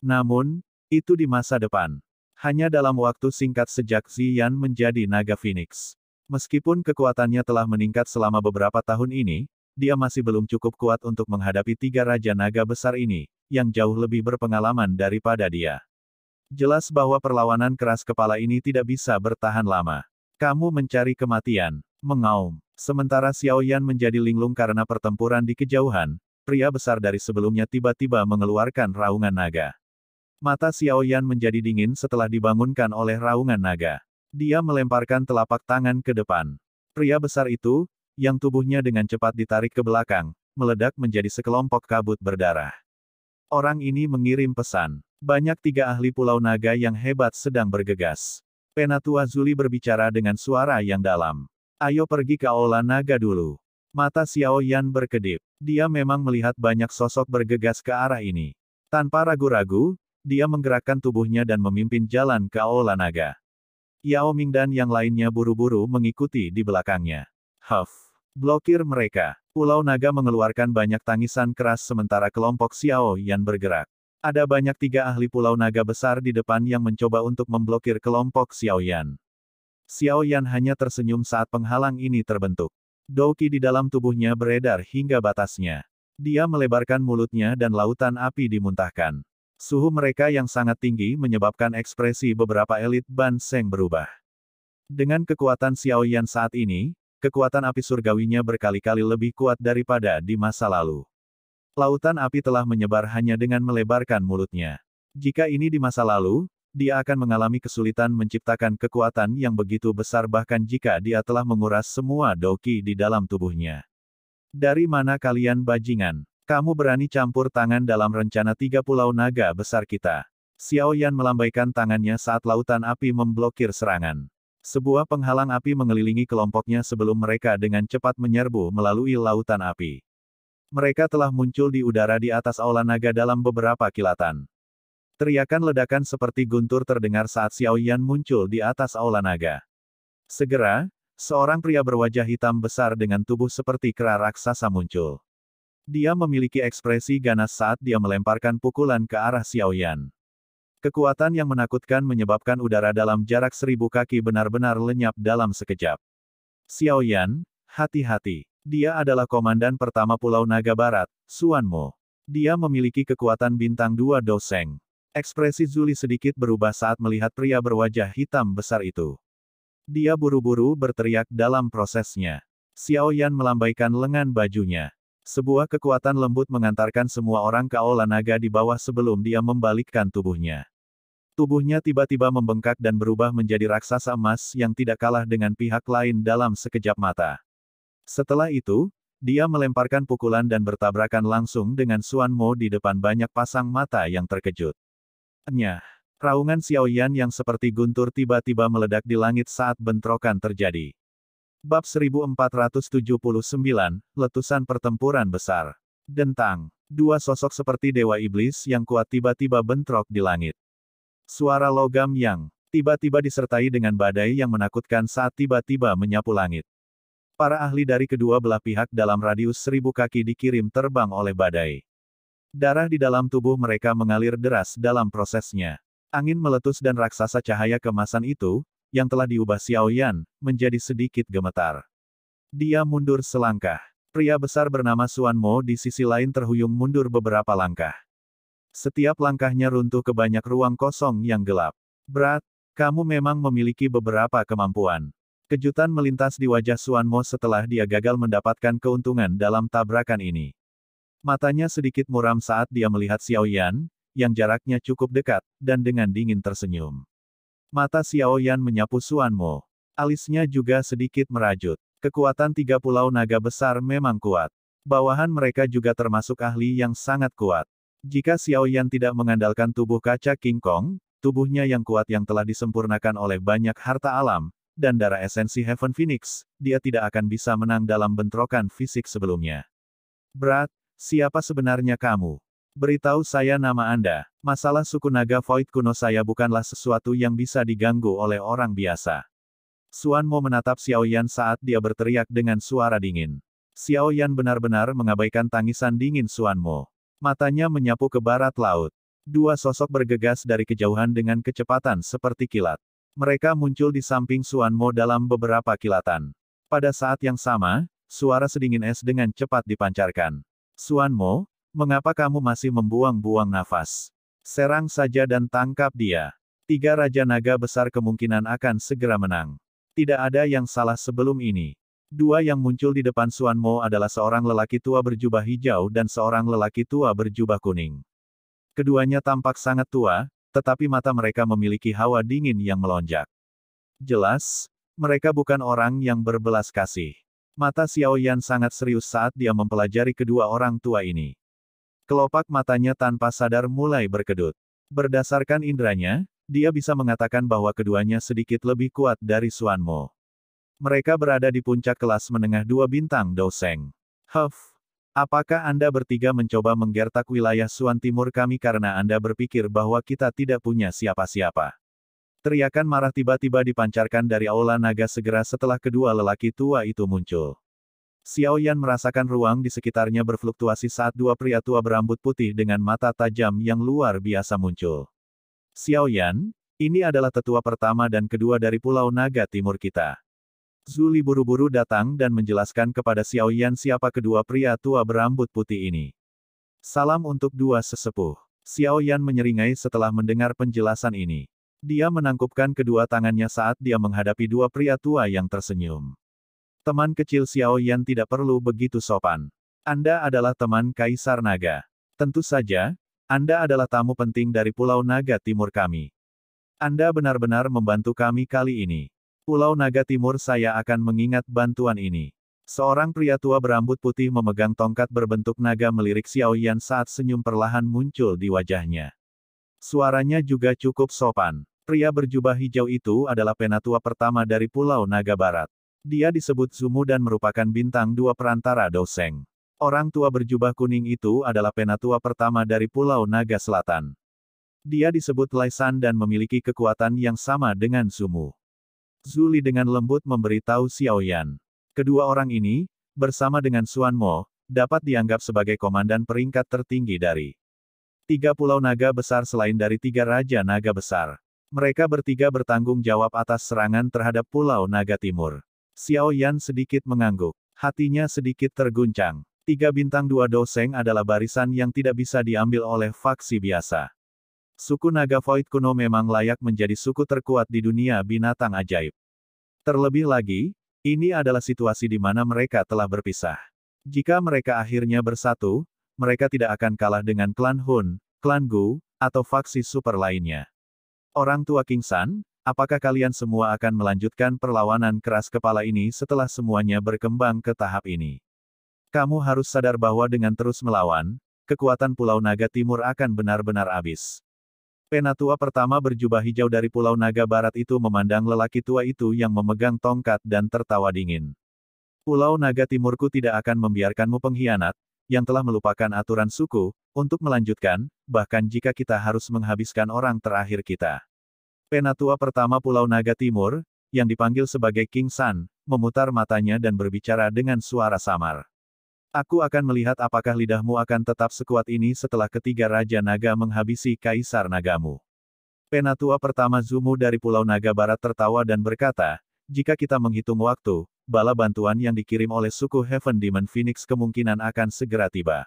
Namun, itu di masa depan. Hanya dalam waktu singkat sejak Ziyan menjadi Naga Phoenix. Meskipun kekuatannya telah meningkat selama beberapa tahun ini, dia masih belum cukup kuat untuk menghadapi tiga Raja Naga besar ini, yang jauh lebih berpengalaman daripada dia. Jelas bahwa perlawanan keras kepala ini tidak bisa bertahan lama. Kamu mencari kematian, mengaum. Sementara Xiao Yan menjadi linglung karena pertempuran di kejauhan, pria besar dari sebelumnya tiba-tiba mengeluarkan raungan naga. Mata Xiao Yan menjadi dingin setelah dibangunkan oleh raungan naga. Dia melemparkan telapak tangan ke depan. Pria besar itu, yang tubuhnya dengan cepat ditarik ke belakang, meledak menjadi sekelompok kabut berdarah. Orang ini mengirim pesan. Banyak tiga ahli Pulau Naga yang hebat sedang bergegas. Penatua Zuli berbicara dengan suara yang dalam. Ayo pergi ke Aula Naga dulu. Mata Xiao Yan berkedip. Dia memang melihat banyak sosok bergegas ke arah ini. Tanpa ragu-ragu, dia menggerakkan tubuhnya dan memimpin jalan ke Aula Naga. Yao Ming dan yang lainnya buru-buru mengikuti di belakangnya. Huff. Blokir mereka. Pulau Naga mengeluarkan banyak tangisan keras sementara kelompok Xiao Yan bergerak. Ada banyak tiga ahli Pulau Naga besar di depan yang mencoba untuk memblokir kelompok Xiao Yan. Xiao Yan hanya tersenyum saat penghalang ini terbentuk. Douki di dalam tubuhnya beredar hingga batasnya. Dia melebarkan mulutnya dan lautan api dimuntahkan. Suhu mereka yang sangat tinggi menyebabkan ekspresi beberapa elit Ban Seng berubah. Dengan kekuatan Xiao Yan saat ini, kekuatan api surgawinya berkali-kali lebih kuat daripada di masa lalu. Lautan api telah menyebar hanya dengan melebarkan mulutnya. Jika ini di masa lalu, dia akan mengalami kesulitan menciptakan kekuatan yang begitu besar bahkan jika dia telah menguras semua doki di dalam tubuhnya. Dari mana kalian bajingan? Kamu berani campur tangan dalam rencana tiga pulau naga besar kita. Xiao Yan melambaikan tangannya saat lautan api memblokir serangan. Sebuah penghalang api mengelilingi kelompoknya sebelum mereka dengan cepat menyerbu melalui lautan api. Mereka telah muncul di udara di atas aula naga dalam beberapa kilatan. Teriakan ledakan seperti guntur terdengar saat Xiao Yan muncul di atas aula naga. Segera, seorang pria berwajah hitam besar dengan tubuh seperti kera raksasa muncul. Dia memiliki ekspresi ganas saat dia melemparkan pukulan ke arah Xiao Yan. Kekuatan yang menakutkan menyebabkan udara dalam jarak seribu kaki benar-benar lenyap dalam sekejap. Xiao Yan, hati-hati. Dia adalah komandan pertama Pulau Naga Barat, Suan Mo. Dia memiliki kekuatan bintang dua doseng. Ekspresi Zuli sedikit berubah saat melihat pria berwajah hitam besar itu. Dia buru-buru berteriak dalam prosesnya. Xiao Yan melambaikan lengan bajunya. Sebuah kekuatan lembut mengantarkan semua orang ke aula naga di bawah sebelum dia membalikkan tubuhnya. Tubuhnya tiba-tiba membengkak dan berubah menjadi raksasa emas yang tidak kalah dengan pihak lain dalam sekejap mata. Setelah itu, dia melemparkan pukulan dan bertabrakan langsung dengan Suan Mo di depan banyak pasang mata yang terkejut. Nyah! Raungan Xiao Yan yang seperti guntur tiba-tiba meledak di langit saat bentrokan terjadi. Bab 1479, Letusan Pertempuran Besar. Dentang. Dua sosok seperti Dewa Iblis yang kuat tiba-tiba bentrok di langit. Suara logam yang tiba-tiba disertai dengan badai yang menakutkan saat tiba-tiba menyapu langit. Para ahli dari kedua belah pihak dalam radius seribu kaki dikirim terbang oleh badai. Darah di dalam tubuh mereka mengalir deras dalam prosesnya. Angin meletus dan raksasa cahaya kemasan itu, yang telah diubah Xiao Yan menjadi sedikit gemetar. Dia mundur selangkah. Pria besar bernama Suan Mo di sisi lain terhuyung mundur beberapa langkah. Setiap langkahnya runtuh ke banyak ruang kosong yang gelap. Berat, kamu memang memiliki beberapa kemampuan. Kejutan melintas di wajah Suan Mo setelah dia gagal mendapatkan keuntungan dalam tabrakan ini. Matanya sedikit muram saat dia melihat Xiao Yan, yang jaraknya cukup dekat, dan dengan dingin tersenyum. Mata Xiao Yan menyapu Suan Mo. Alisnya juga sedikit merajut. Kekuatan tiga pulau naga besar memang kuat. Bawahan mereka juga termasuk ahli yang sangat kuat. Jika Xiao Yan tidak mengandalkan tubuh kaca King Kong, tubuhnya yang kuat yang telah disempurnakan oleh banyak harta alam, dan darah esensi Heaven Phoenix, dia tidak akan bisa menang dalam bentrokan fisik sebelumnya. Berat, siapa sebenarnya kamu? Beritahu saya nama Anda. Masalah suku naga void kuno saya bukanlah sesuatu yang bisa diganggu oleh orang biasa. Suan Mo menatap Xiao Yan saat dia berteriak dengan suara dingin. Xiao Yan benar-benar mengabaikan tangisan dingin Suan Mo. Matanya menyapu ke barat laut. Dua sosok bergegas dari kejauhan dengan kecepatan seperti kilat. Mereka muncul di samping Suanmo dalam beberapa kilatan. Pada saat yang sama, suara sedingin es dengan cepat dipancarkan. Suanmo, mengapa kamu masih membuang-buang nafas? Serang saja dan tangkap dia. Tiga Raja Naga besar kemungkinan akan segera menang. Tidak ada yang salah sebelum ini. Dua yang muncul di depan Suan Mo adalah seorang lelaki tua berjubah hijau dan seorang lelaki tua berjubah kuning. Keduanya tampak sangat tua, tetapi mata mereka memiliki hawa dingin yang melonjak. Jelas, mereka bukan orang yang berbelas kasih. Mata Xiao Yan sangat serius saat dia mempelajari kedua orang tua ini. Kelopak matanya tanpa sadar mulai berkedut. Berdasarkan indranya, dia bisa mengatakan bahwa keduanya sedikit lebih kuat dari Suan Mo. Mereka berada di puncak kelas menengah dua bintang Doseng. Huff. Apakah Anda bertiga mencoba menggertak wilayah Suan Timur kami karena Anda berpikir bahwa kita tidak punya siapa-siapa? Teriakan marah tiba-tiba dipancarkan dari aula naga segera setelah kedua lelaki tua itu muncul. Xiao Yan merasakan ruang di sekitarnya berfluktuasi saat dua pria tua berambut putih dengan mata tajam yang luar biasa muncul. Xiao Yan, ini adalah tetua pertama dan kedua dari Pulau Naga Timur kita. Zuli buru-buru datang dan menjelaskan kepada Xiao Yan siapa kedua pria tua berambut putih ini. Salam untuk dua sesepuh. Xiao Yan menyeringai setelah mendengar penjelasan ini. Dia menangkupkan kedua tangannya saat dia menghadapi dua pria tua yang tersenyum. Teman kecil Xiao Yan tidak perlu begitu sopan. Anda adalah teman Kaisar Naga. Tentu saja, Anda adalah tamu penting dari Pulau Naga Timur kami. Anda benar-benar membantu kami kali ini. Pulau Naga Timur saya akan mengingat bantuan ini. Seorang pria tua berambut putih memegang tongkat berbentuk naga melirik Xiao Yan saat senyum perlahan muncul di wajahnya. Suaranya juga cukup sopan. Pria berjubah hijau itu adalah penatua pertama dari Pulau Naga Barat. Dia disebut Zumu dan merupakan bintang dua perantara Doseng. Orang tua berjubah kuning itu adalah penatua pertama dari Pulau Naga Selatan. Dia disebut Laisan dan memiliki kekuatan yang sama dengan Sumu. Zuli dengan lembut memberitahu Xiao Yan. Kedua orang ini, bersama dengan Xuan Mo, dapat dianggap sebagai komandan peringkat tertinggi dari tiga pulau naga besar selain dari tiga raja naga besar. Mereka bertiga bertanggung jawab atas serangan terhadap pulau naga timur. Xiao Yan sedikit mengangguk. Hatinya sedikit terguncang. Tiga bintang dua doseng adalah barisan yang tidak bisa diambil oleh faksi biasa. Suku naga Void kuno memang layak menjadi suku terkuat di dunia binatang ajaib. Terlebih lagi, ini adalah situasi di mana mereka telah berpisah. Jika mereka akhirnya bersatu, mereka tidak akan kalah dengan klan Hun, klan Gu, atau faksi super lainnya. Orang tua King San, apakah kalian semua akan melanjutkan perlawanan keras kepala ini setelah semuanya berkembang ke tahap ini? Kamu harus sadar bahwa dengan terus melawan, kekuatan Pulau Naga Timur akan benar-benar habis. Penatua pertama berjubah hijau dari Pulau Naga Barat itu memandang lelaki tua itu yang memegang tongkat dan tertawa dingin. Pulau Naga Timurku tidak akan membiarkanmu pengkhianat, yang telah melupakan aturan suku, untuk melanjutkan, bahkan jika kita harus menghabiskan orang terakhir kita. Penatua pertama Pulau Naga Timur, yang dipanggil sebagai King San, memutar matanya dan berbicara dengan suara samar. Aku akan melihat apakah lidahmu akan tetap sekuat ini setelah ketiga Raja Naga menghabisi Kaisar Nagamu. Penatua pertama Zumu dari Pulau Naga Barat tertawa dan berkata, jika kita menghitung waktu, bala bantuan yang dikirim oleh suku Heaven Demon Phoenix kemungkinan akan segera tiba.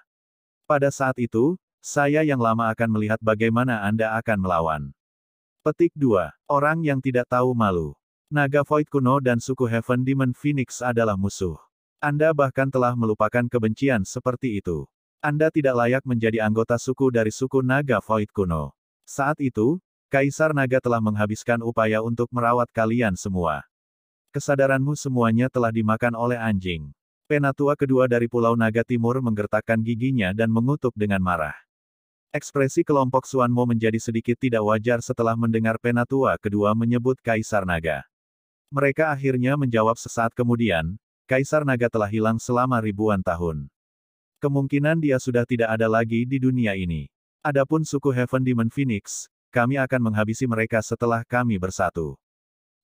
Pada saat itu, saya yang lama akan melihat bagaimana Anda akan melawan. Petik 2. Orang yang tidak tahu malu. Naga Void kuno dan suku Heaven Demon Phoenix adalah musuh. Anda bahkan telah melupakan kebencian seperti itu. Anda tidak layak menjadi anggota suku dari suku naga Void kuno. Saat itu, Kaisar Naga telah menghabiskan upaya untuk merawat kalian semua. Kesadaranmu semuanya telah dimakan oleh anjing. Penatua kedua dari Pulau Naga Timur menggertakkan giginya dan mengutuk dengan marah. Ekspresi kelompok Suanmo menjadi sedikit tidak wajar setelah mendengar Penatua kedua menyebut Kaisar Naga. Mereka akhirnya menjawab sesaat kemudian, Kaisar Naga telah hilang selama ribuan tahun. Kemungkinan dia sudah tidak ada lagi di dunia ini. Adapun suku Heaven Demon Phoenix, kami akan menghabisi mereka setelah kami bersatu.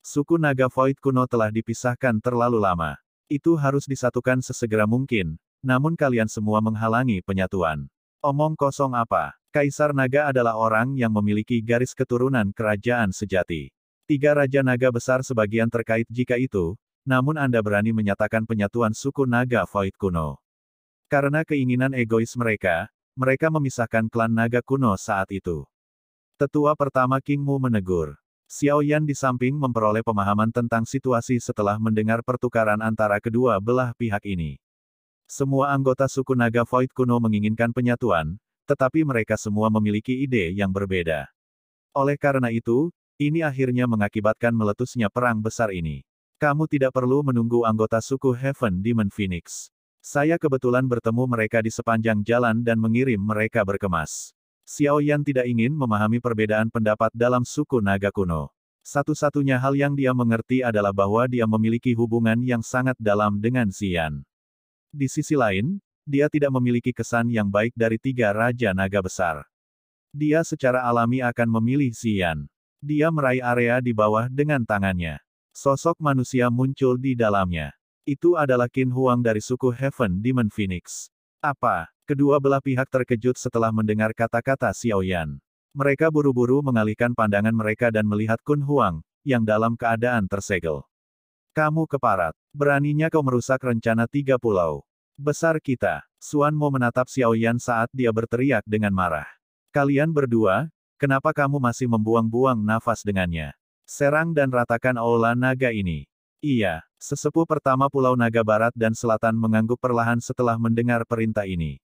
Suku Naga Void kuno telah dipisahkan terlalu lama. Itu harus disatukan sesegera mungkin, namun kalian semua menghalangi penyatuan. Omong kosong apa? Kaisar Naga adalah orang yang memiliki garis keturunan kerajaan sejati. Tiga Raja Naga besar sebagian terkait jika itu, namun Anda berani menyatakan penyatuan suku naga Void kuno. Karena keinginan egois mereka, mereka memisahkan klan naga kuno saat itu. Tetua pertama King Mu menegur. Xiao Yan di samping memperoleh pemahaman tentang situasi setelah mendengar pertukaran antara kedua belah pihak ini. Semua anggota suku naga Void kuno menginginkan penyatuan, tetapi mereka semua memiliki ide yang berbeda. Oleh karena itu, ini akhirnya mengakibatkan meletusnya perang besar ini. Kamu tidak perlu menunggu anggota suku Heaven Demon Phoenix. Saya kebetulan bertemu mereka di sepanjang jalan dan mengirim mereka berkemas. Xiao Yan tidak ingin memahami perbedaan pendapat dalam suku naga kuno. Satu-satunya hal yang dia mengerti adalah bahwa dia memiliki hubungan yang sangat dalam dengan Xian. Di sisi lain, dia tidak memiliki kesan yang baik dari tiga raja naga besar. Dia secara alami akan memilih Xian. Dia meraih area di bawah dengan tangannya. Sosok manusia muncul di dalamnya. Itu adalah Qin Huang dari suku Heaven Demon Phoenix. Apa? Kedua belah pihak terkejut setelah mendengar kata-kata Xiao Yan. Mereka buru-buru mengalihkan pandangan mereka dan melihat Kun Huang, yang dalam keadaan tersegel. Kamu keparat. Beraninya kau merusak rencana tiga pulau. Besar kita. Suan Mo menatap Xiao Yan saat dia berteriak dengan marah. Kalian berdua, kenapa kamu masih membuang-buang nafas dengannya? Serang dan ratakan aula naga ini. Iya, sesepuh pertama Pulau Naga Barat dan Selatan mengangguk perlahan setelah mendengar perintah ini.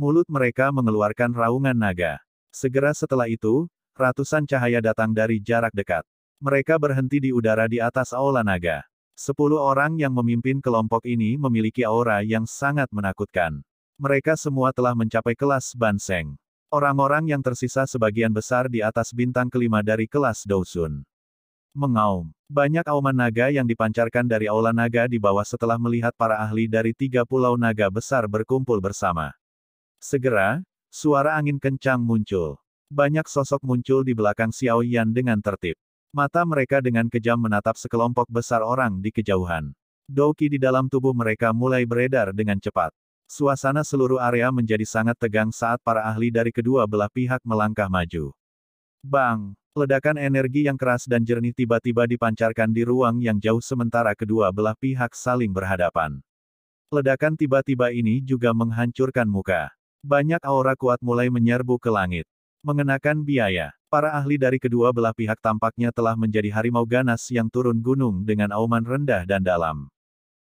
Mulut mereka mengeluarkan raungan naga. Segera setelah itu, ratusan cahaya datang dari jarak dekat. Mereka berhenti di udara di atas aula naga. Sepuluh orang yang memimpin kelompok ini memiliki aura yang sangat menakutkan. Mereka semua telah mencapai kelas Banseng. Orang-orang yang tersisa sebagian besar di atas bintang kelima dari kelas Dousun. Mengaum. Banyak auman naga yang dipancarkan dari aula naga di bawah setelah melihat para ahli dari tiga pulau naga besar berkumpul bersama. Segera, suara angin kencang muncul. Banyak sosok muncul di belakang Xiao Yan dengan tertib. Mata mereka dengan kejam menatap sekelompok besar orang di kejauhan. Doki di dalam tubuh mereka mulai beredar dengan cepat. Suasana seluruh area menjadi sangat tegang saat para ahli dari kedua belah pihak melangkah maju. Bang! Ledakan energi yang keras dan jernih tiba-tiba dipancarkan di ruang yang jauh sementara kedua belah pihak saling berhadapan. Ledakan tiba-tiba ini juga menghancurkan muka. Banyak aura kuat mulai menyerbu ke langit. Mengenakan biaya, para ahli dari kedua belah pihak tampaknya telah menjadi harimau ganas yang turun gunung dengan auman rendah dan dalam.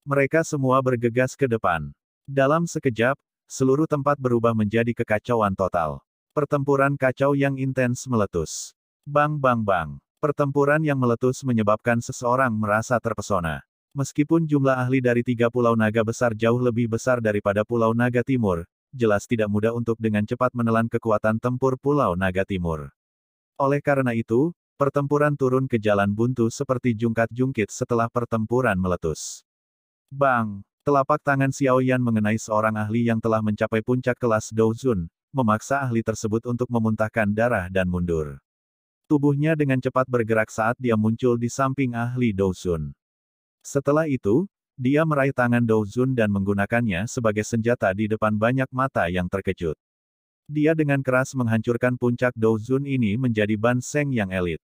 Mereka semua bergegas ke depan. Dalam sekejap, seluruh tempat berubah menjadi kekacauan total. Pertempuran kacau yang intens meletus. Bang bang bang. Pertempuran yang meletus menyebabkan seseorang merasa terpesona. Meskipun jumlah ahli dari tiga pulau naga besar jauh lebih besar daripada pulau naga timur, jelas tidak mudah untuk dengan cepat menelan kekuatan tempur pulau naga timur. Oleh karena itu, pertempuran turun ke jalan buntu seperti jungkat-jungkit setelah pertempuran meletus. Bang! Telapak tangan Xiao Yan mengenai seorang ahli yang telah mencapai puncak kelas Douzun, memaksa ahli tersebut untuk memuntahkan darah dan mundur. Tubuhnya dengan cepat bergerak saat dia muncul di samping ahli Dozun. Setelah itu, dia meraih tangan Dozun dan menggunakannya sebagai senjata di depan banyak mata yang terkejut. Dia dengan keras menghancurkan puncak Dozun ini menjadi Banseng yang elit.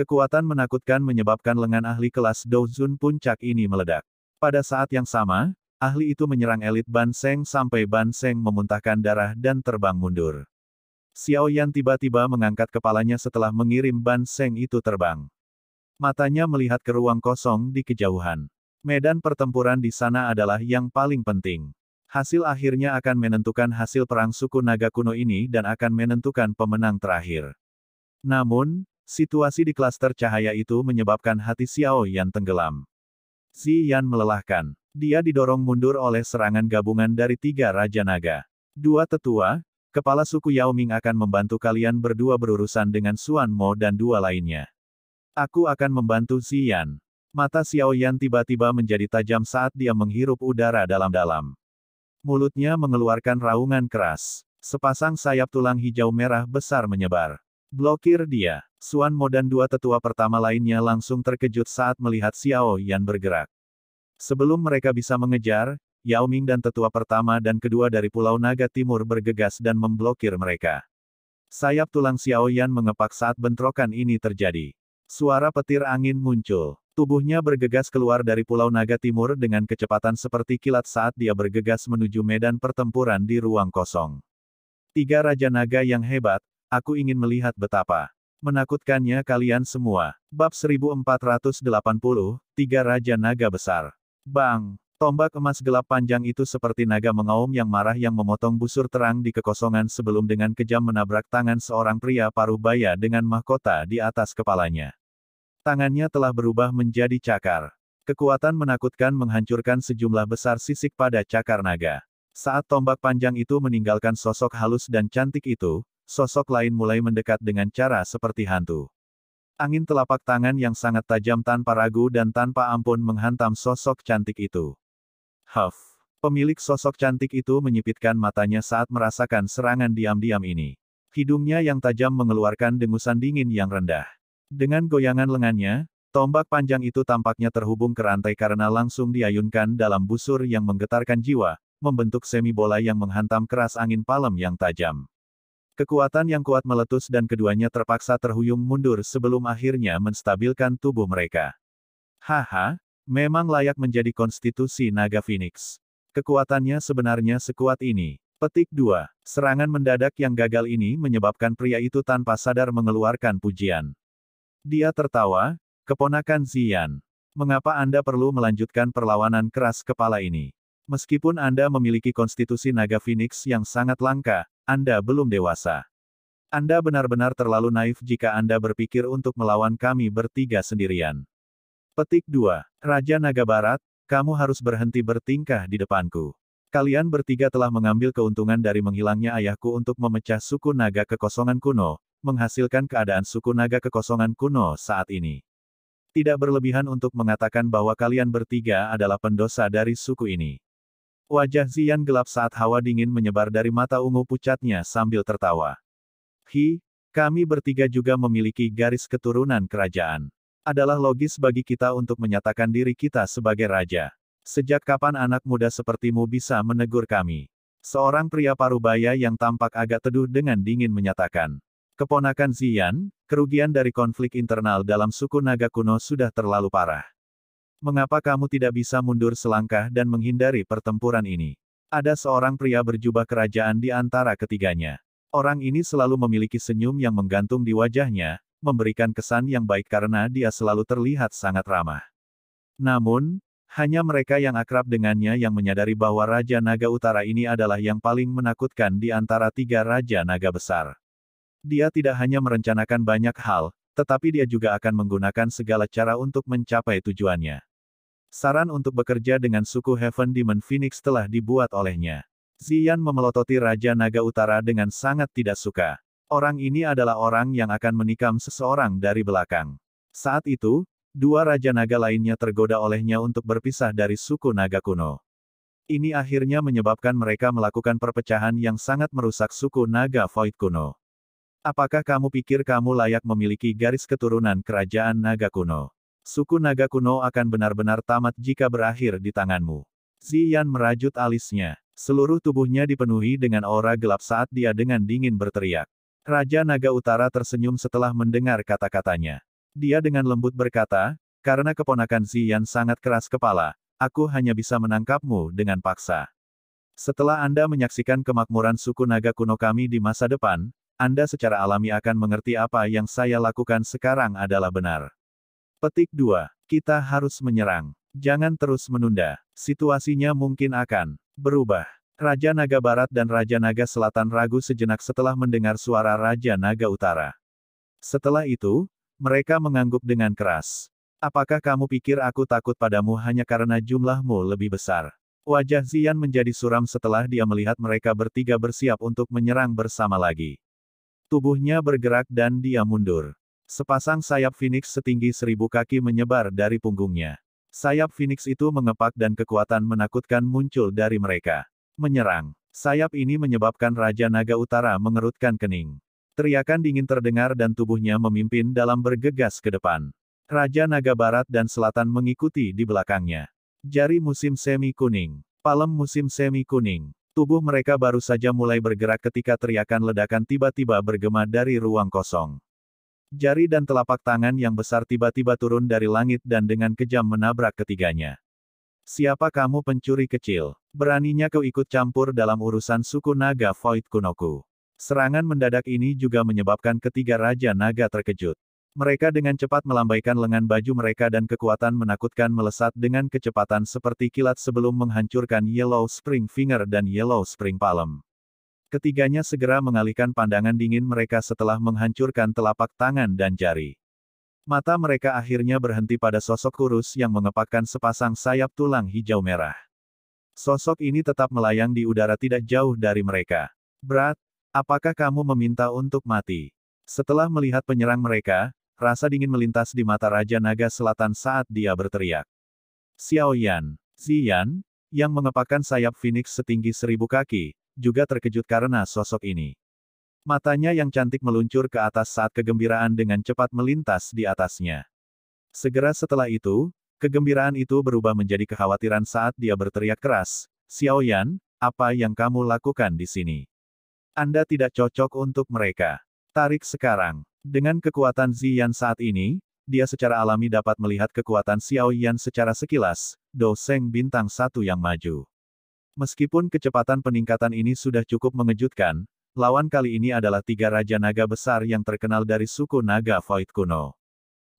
Kekuatan menakutkan menyebabkan lengan ahli kelas Dozun puncak ini meledak. Pada saat yang sama, ahli itu menyerang elit Banseng sampai Banseng memuntahkan darah dan terbang mundur. Xiao Yan tiba-tiba mengangkat kepalanya setelah mengirim ban Seng itu terbang. Matanya melihat ke ruang kosong di kejauhan. Medan pertempuran di sana adalah yang paling penting. Hasil akhirnya akan menentukan hasil perang suku naga kuno ini dan akan menentukan pemenang terakhir. Namun, situasi di klaster cahaya itu menyebabkan hati Xiao Yan tenggelam. Xi Yan melelahkan. Dia didorong mundur oleh serangan gabungan dari tiga Raja Naga. Dua tetua, Kepala suku Yao Ming akan membantu kalian berdua berurusan dengan Suan Mo dan dua lainnya. Aku akan membantu Xian. Mata Xiao Yan tiba-tiba menjadi tajam saat dia menghirup udara dalam-dalam. Mulutnya mengeluarkan raungan keras. Sepasang sayap tulang hijau merah besar menyebar. Blokir dia. Suan Mo dan dua tetua pertama lainnya langsung terkejut saat melihat Xiao Yan bergerak. Sebelum mereka bisa mengejar, Yao Ming dan tetua pertama dan kedua dari Pulau Naga Timur bergegas dan memblokir mereka. Sayap tulang Xiao Yan mengepak saat bentrokan ini terjadi. Suara petir angin muncul. Tubuhnya bergegas keluar dari Pulau Naga Timur dengan kecepatan seperti kilat saat dia bergegas menuju medan pertempuran di ruang kosong. Tiga Raja Naga yang hebat, aku ingin melihat betapa menakutkannya kalian semua. Bab 1480, Tiga Raja Naga Besar. Bang! Tombak emas gelap panjang itu seperti naga mengaum yang marah yang memotong busur terang di kekosongan sebelum dengan kejam menabrak tangan seorang pria paruh baya dengan mahkota di atas kepalanya. Tangannya telah berubah menjadi cakar. Kekuatan menakutkan menghancurkan sejumlah besar sisik pada cakar naga. Saat tombak panjang itu meninggalkan sosok halus dan cantik itu, sosok lain mulai mendekat dengan cara seperti hantu. Angin telapak tangan yang sangat tajam tanpa ragu dan tanpa ampun menghantam sosok cantik itu. Huff. Pemilik sosok cantik itu menyipitkan matanya saat merasakan serangan diam-diam ini. Hidungnya yang tajam mengeluarkan dengusan dingin yang rendah. Dengan goyangan lengannya, tombak panjang itu tampaknya terhubung ke rantai karena langsung diayunkan dalam busur yang menggetarkan jiwa, membentuk semi bola yang menghantam keras angin palem yang tajam. Kekuatan yang kuat meletus dan keduanya terpaksa terhuyung mundur sebelum akhirnya menstabilkan tubuh mereka. Haha, Memang layak menjadi konstitusi naga Phoenix. Kekuatannya sebenarnya sekuat ini. Petik 2. Serangan mendadak yang gagal ini menyebabkan pria itu tanpa sadar mengeluarkan pujian. Dia tertawa, keponakan Zian. Mengapa Anda perlu melanjutkan perlawanan keras kepala ini? Meskipun Anda memiliki konstitusi naga Phoenix yang sangat langka, Anda belum dewasa. Anda benar-benar terlalu naif jika Anda berpikir untuk melawan kami bertiga sendirian. Petik 2. Raja Naga Barat, kamu harus berhenti bertingkah di depanku. Kalian bertiga telah mengambil keuntungan dari menghilangnya ayahku untuk memecah suku naga kekosongan kuno, menghasilkan keadaan suku naga kekosongan kuno saat ini. Tidak berlebihan untuk mengatakan bahwa kalian bertiga adalah pendosa dari suku ini. Wajah Zian gelap saat hawa dingin menyebar dari mata ungu pucatnya sambil tertawa. Hi, kami bertiga juga memiliki garis keturunan kerajaan adalah logis bagi kita untuk menyatakan diri kita sebagai raja. Sejak kapan anak muda sepertimu bisa menegur kami? Seorang pria parubaya yang tampak agak teduh dengan dingin menyatakan. Keponakan Zian, kerugian dari konflik internal dalam suku naga kuno sudah terlalu parah. Mengapa kamu tidak bisa mundur selangkah dan menghindari pertempuran ini? Ada seorang pria berjubah kerajaan di antara ketiganya. Orang ini selalu memiliki senyum yang menggantung di wajahnya, memberikan kesan yang baik karena dia selalu terlihat sangat ramah. Namun, hanya mereka yang akrab dengannya yang menyadari bahwa Raja Naga Utara ini adalah yang paling menakutkan di antara tiga Raja Naga besar. Dia tidak hanya merencanakan banyak hal, tetapi dia juga akan menggunakan segala cara untuk mencapai tujuannya. Saran untuk bekerja dengan suku Heaven Demon Phoenix telah dibuat olehnya. Zian memelototi Raja Naga Utara dengan sangat tidak suka. Orang ini adalah orang yang akan menikam seseorang dari belakang. Saat itu, dua raja naga lainnya tergoda olehnya untuk berpisah dari suku naga kuno. Ini akhirnya menyebabkan mereka melakukan perpecahan yang sangat merusak suku naga void kuno. Apakah kamu pikir kamu layak memiliki garis keturunan kerajaan naga kuno? Suku naga kuno akan benar-benar tamat jika berakhir di tanganmu. Zian merajut alisnya. Seluruh tubuhnya dipenuhi dengan aura gelap saat dia dengan dingin berteriak. Raja Naga Utara tersenyum setelah mendengar kata-katanya. Dia dengan lembut berkata, karena keponakan Ziyan sangat keras kepala, aku hanya bisa menangkapmu dengan paksa. Setelah Anda menyaksikan kemakmuran suku naga kuno kami di masa depan, Anda secara alami akan mengerti apa yang saya lakukan sekarang adalah benar. Petik 2. Kita harus menyerang. Jangan terus menunda. Situasinya mungkin akan berubah. Raja Naga Barat dan Raja Naga Selatan ragu sejenak setelah mendengar suara Raja Naga Utara. Setelah itu, mereka mengangguk dengan keras. Apakah kamu pikir aku takut padamu hanya karena jumlahmu lebih besar? Wajah Zian menjadi suram setelah dia melihat mereka bertiga bersiap untuk menyerang bersama lagi. Tubuhnya bergerak dan dia mundur. Sepasang sayap Phoenix setinggi seribu kaki menyebar dari punggungnya. Sayap Phoenix itu mengepak dan kekuatan menakutkan muncul dari mereka. Menyerang. Sayap ini menyebabkan Raja Naga Utara mengerutkan kening. Teriakan dingin terdengar dan tubuhnya memimpin dalam bergegas ke depan. Raja Naga Barat dan Selatan mengikuti di belakangnya. Jari musim semi kuning. Palem musim semi kuning. Tubuh mereka baru saja mulai bergerak ketika teriakan ledakan tiba-tiba bergema dari ruang kosong. Jari dan telapak tangan yang besar tiba-tiba turun dari langit dan dengan kejam menabrak ketiganya. Siapa kamu pencuri kecil? Beraninya kau ikut campur dalam urusan suku naga Void Kunoku. Serangan mendadak ini juga menyebabkan ketiga Raja Naga terkejut. Mereka dengan cepat melambaikan lengan baju mereka dan kekuatan menakutkan melesat dengan kecepatan seperti kilat sebelum menghancurkan Yellow Spring Finger dan Yellow Spring Palm. Ketiganya segera mengalihkan pandangan dingin mereka setelah menghancurkan telapak tangan dan jari. Mata mereka akhirnya berhenti pada sosok kurus yang mengepakkan sepasang sayap tulang hijau merah. Sosok ini tetap melayang di udara tidak jauh dari mereka. Berat, apakah kamu meminta untuk mati? Setelah melihat penyerang mereka, rasa dingin melintas di mata Raja Naga Selatan saat dia berteriak. Xiao Xiaoyan, Ziyan, yang mengepakkan sayap Phoenix setinggi seribu kaki, juga terkejut karena sosok ini. Matanya yang cantik meluncur ke atas saat kegembiraan dengan cepat melintas di atasnya. Segera setelah itu, kegembiraan itu berubah menjadi kekhawatiran saat dia berteriak keras, Xiao Yan, apa yang kamu lakukan di sini? Anda tidak cocok untuk mereka. Tarik sekarang. Dengan kekuatan Ziyan saat ini, dia secara alami dapat melihat kekuatan Xiao Yan secara sekilas, Doseng bintang satu yang maju. Meskipun kecepatan peningkatan ini sudah cukup mengejutkan, Lawan kali ini adalah tiga raja naga besar yang terkenal dari suku naga Void kuno.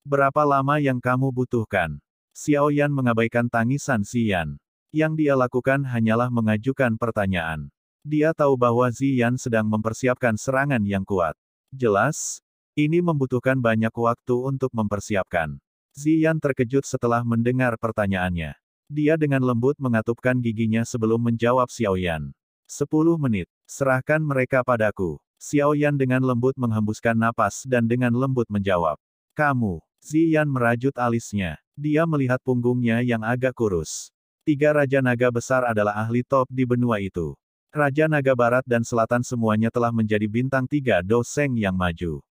Berapa lama yang kamu butuhkan? Xiao Yan mengabaikan tangisan Xian. Yang dia lakukan hanyalah mengajukan pertanyaan. Dia tahu bahwa Ziyan sedang mempersiapkan serangan yang kuat. Jelas, ini membutuhkan banyak waktu untuk mempersiapkan. Ziyan terkejut setelah mendengar pertanyaannya. Dia dengan lembut mengatupkan giginya sebelum menjawab Xiao Yan. Sepuluh menit. Serahkan mereka padaku. Xiao Yan dengan lembut menghembuskan napas dan dengan lembut menjawab. Kamu. Ziyan merajut alisnya. Dia melihat punggungnya yang agak kurus. Tiga Raja Naga besar adalah ahli top di benua itu. Raja Naga Barat dan Selatan semuanya telah menjadi bintang tiga doseng yang maju.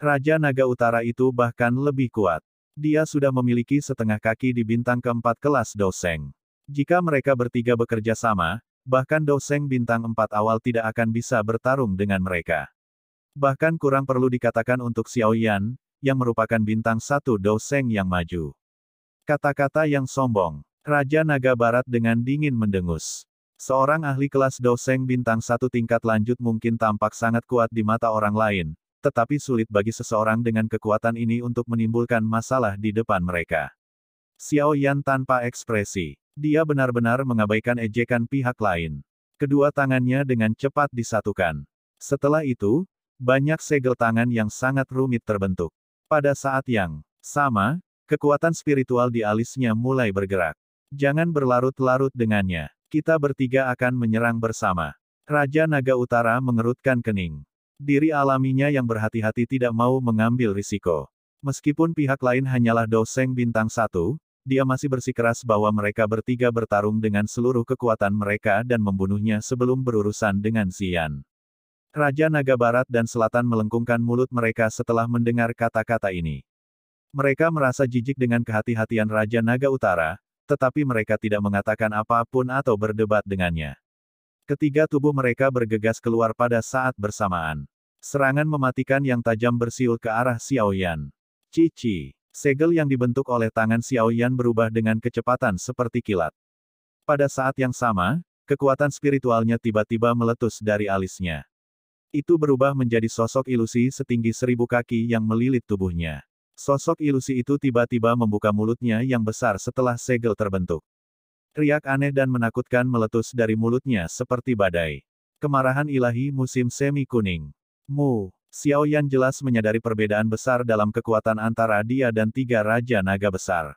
Raja Naga Utara itu bahkan lebih kuat. Dia sudah memiliki setengah kaki di bintang keempat kelas doseng. Jika mereka bertiga bekerja sama, bahkan Doseng bintang empat awal tidak akan bisa bertarung dengan mereka. Bahkan kurang perlu dikatakan untuk Xiao Yan, yang merupakan bintang satu Doseng yang maju. Kata-kata yang sombong. Raja Naga Barat dengan dingin mendengus. Seorang ahli kelas Doseng bintang satu tingkat lanjut mungkin tampak sangat kuat di mata orang lain, tetapi sulit bagi seseorang dengan kekuatan ini untuk menimbulkan masalah di depan mereka. Xiao Yan tanpa ekspresi. Dia benar-benar mengabaikan ejekan pihak lain. Kedua tangannya dengan cepat disatukan. Setelah itu, banyak segel tangan yang sangat rumit terbentuk. Pada saat yang sama, kekuatan spiritual di alisnya mulai bergerak. Jangan berlarut-larut dengannya. Kita bertiga akan menyerang bersama. Raja Naga Utara mengerutkan kening. Diri alaminya yang berhati-hati tidak mau mengambil risiko. Meskipun pihak lain hanyalah doseng bintang satu, dia masih bersikeras bahwa mereka bertiga bertarung dengan seluruh kekuatan mereka dan membunuhnya sebelum berurusan dengan Xian. Raja Naga Barat dan Selatan melengkungkan mulut mereka setelah mendengar kata-kata ini. Mereka merasa jijik dengan kehati-hatian Raja Naga Utara, tetapi mereka tidak mengatakan apapun atau berdebat dengannya. Ketiga tubuh mereka bergegas keluar pada saat bersamaan. Serangan mematikan yang tajam bersiul ke arah Xiaoyan. Cici. Segel yang dibentuk oleh tangan Xiao Yan berubah dengan kecepatan seperti kilat. Pada saat yang sama, kekuatan spiritualnya tiba-tiba meletus dari alisnya. Itu berubah menjadi sosok ilusi setinggi seribu kaki yang melilit tubuhnya. Sosok ilusi itu tiba-tiba membuka mulutnya yang besar setelah segel terbentuk. Riak aneh dan menakutkan meletus dari mulutnya seperti badai. Kemarahan ilahi musim semi kuning. Mu. Xiao Yan jelas menyadari perbedaan besar dalam kekuatan antara dia dan tiga Raja Naga Besar.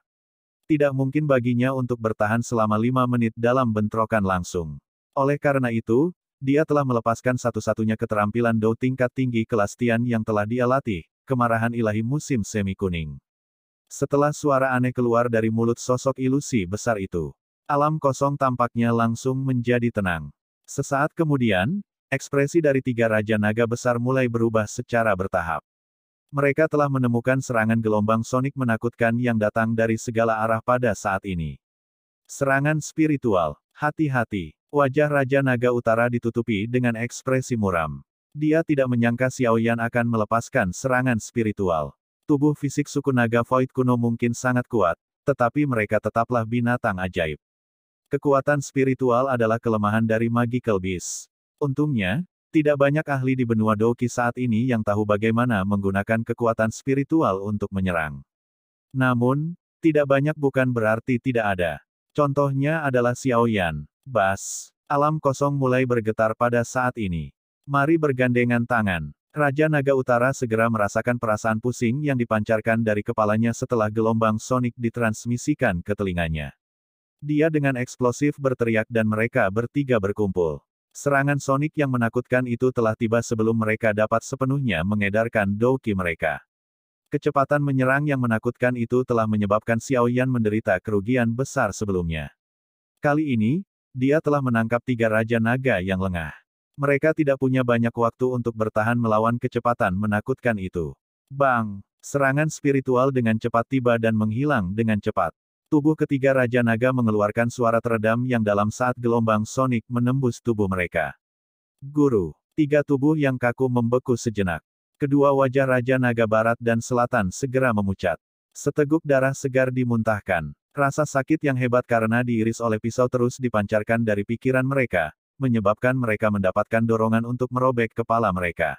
Tidak mungkin baginya untuk bertahan selama lima menit dalam bentrokan langsung. Oleh karena itu, dia telah melepaskan satu-satunya keterampilan Dou tingkat tinggi kelas Tian yang telah dia latih, kemarahan ilahi musim semi kuning. Setelah suara aneh keluar dari mulut sosok ilusi besar itu, alam kosong tampaknya langsung menjadi tenang. Sesaat kemudian, Ekspresi dari tiga Raja Naga besar mulai berubah secara bertahap. Mereka telah menemukan serangan gelombang sonik menakutkan yang datang dari segala arah pada saat ini. Serangan spiritual, hati-hati. Wajah Raja Naga Utara ditutupi dengan ekspresi muram. Dia tidak menyangka Xiao Yan akan melepaskan serangan spiritual. Tubuh fisik suku naga Void kuno mungkin sangat kuat, tetapi mereka tetaplah binatang ajaib. Kekuatan spiritual adalah kelemahan dari Magical Beast. Untungnya, tidak banyak ahli di benua Doki saat ini yang tahu bagaimana menggunakan kekuatan spiritual untuk menyerang. Namun, tidak banyak bukan berarti tidak ada. Contohnya adalah Xiao Yan. Bas, alam kosong mulai bergetar pada saat ini. Mari bergandengan tangan. Raja Naga Utara segera merasakan perasaan pusing yang dipancarkan dari kepalanya setelah gelombang sonik ditransmisikan ke telinganya. Dia dengan eksplosif berteriak dan mereka bertiga berkumpul. Serangan sonik yang menakutkan itu telah tiba sebelum mereka dapat sepenuhnya mengedarkan Douki mereka. Kecepatan menyerang yang menakutkan itu telah menyebabkan Xiao Yan menderita kerugian besar sebelumnya. Kali ini, dia telah menangkap tiga Raja Naga yang lengah. Mereka tidak punya banyak waktu untuk bertahan melawan kecepatan menakutkan itu. Bang! Serangan spiritual dengan cepat tiba dan menghilang dengan cepat. Tubuh ketiga Raja Naga mengeluarkan suara teredam yang dalam saat gelombang sonik menembus tubuh mereka. Guru, tiga tubuh yang kaku membeku sejenak. Kedua wajah Raja Naga Barat dan Selatan segera memucat. Seteguk darah segar dimuntahkan. Rasa sakit yang hebat karena diiris oleh pisau terus dipancarkan dari pikiran mereka, menyebabkan mereka mendapatkan dorongan untuk merobek kepala mereka.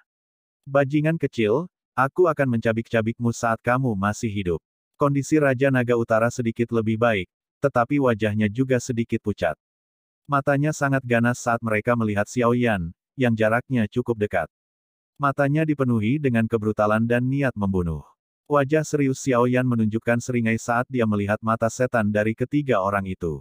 Bajingan kecil, aku akan mencabik-cabikmu saat kamu masih hidup. Kondisi Raja Naga Utara sedikit lebih baik, tetapi wajahnya juga sedikit pucat. Matanya sangat ganas saat mereka melihat Xiao Yan, yang jaraknya cukup dekat. Matanya dipenuhi dengan kebrutalan dan niat membunuh. Wajah serius Xiao Yan menunjukkan seringai saat dia melihat mata setan dari ketiga orang itu.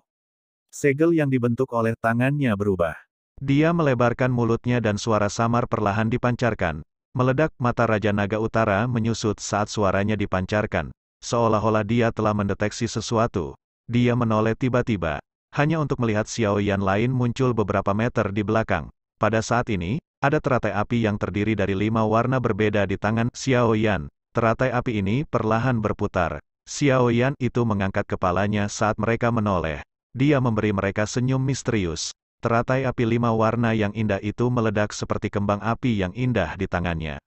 Segel yang dibentuk oleh tangannya berubah. Dia melebarkan mulutnya dan suara samar perlahan dipancarkan. Meledak mata Raja Naga Utara menyusut saat suaranya dipancarkan, seolah-olah dia telah mendeteksi sesuatu. Dia menoleh tiba-tiba, hanya untuk melihat Xiao Yan lain muncul beberapa meter di belakang. Pada saat ini, ada teratai api yang terdiri dari lima warna berbeda di tangan Xiao Yan. Teratai api ini perlahan berputar. Xiao Yan itu mengangkat kepalanya saat mereka menoleh. Dia memberi mereka senyum misterius. Teratai api lima warna yang indah itu meledak seperti kembang api yang indah di tangannya.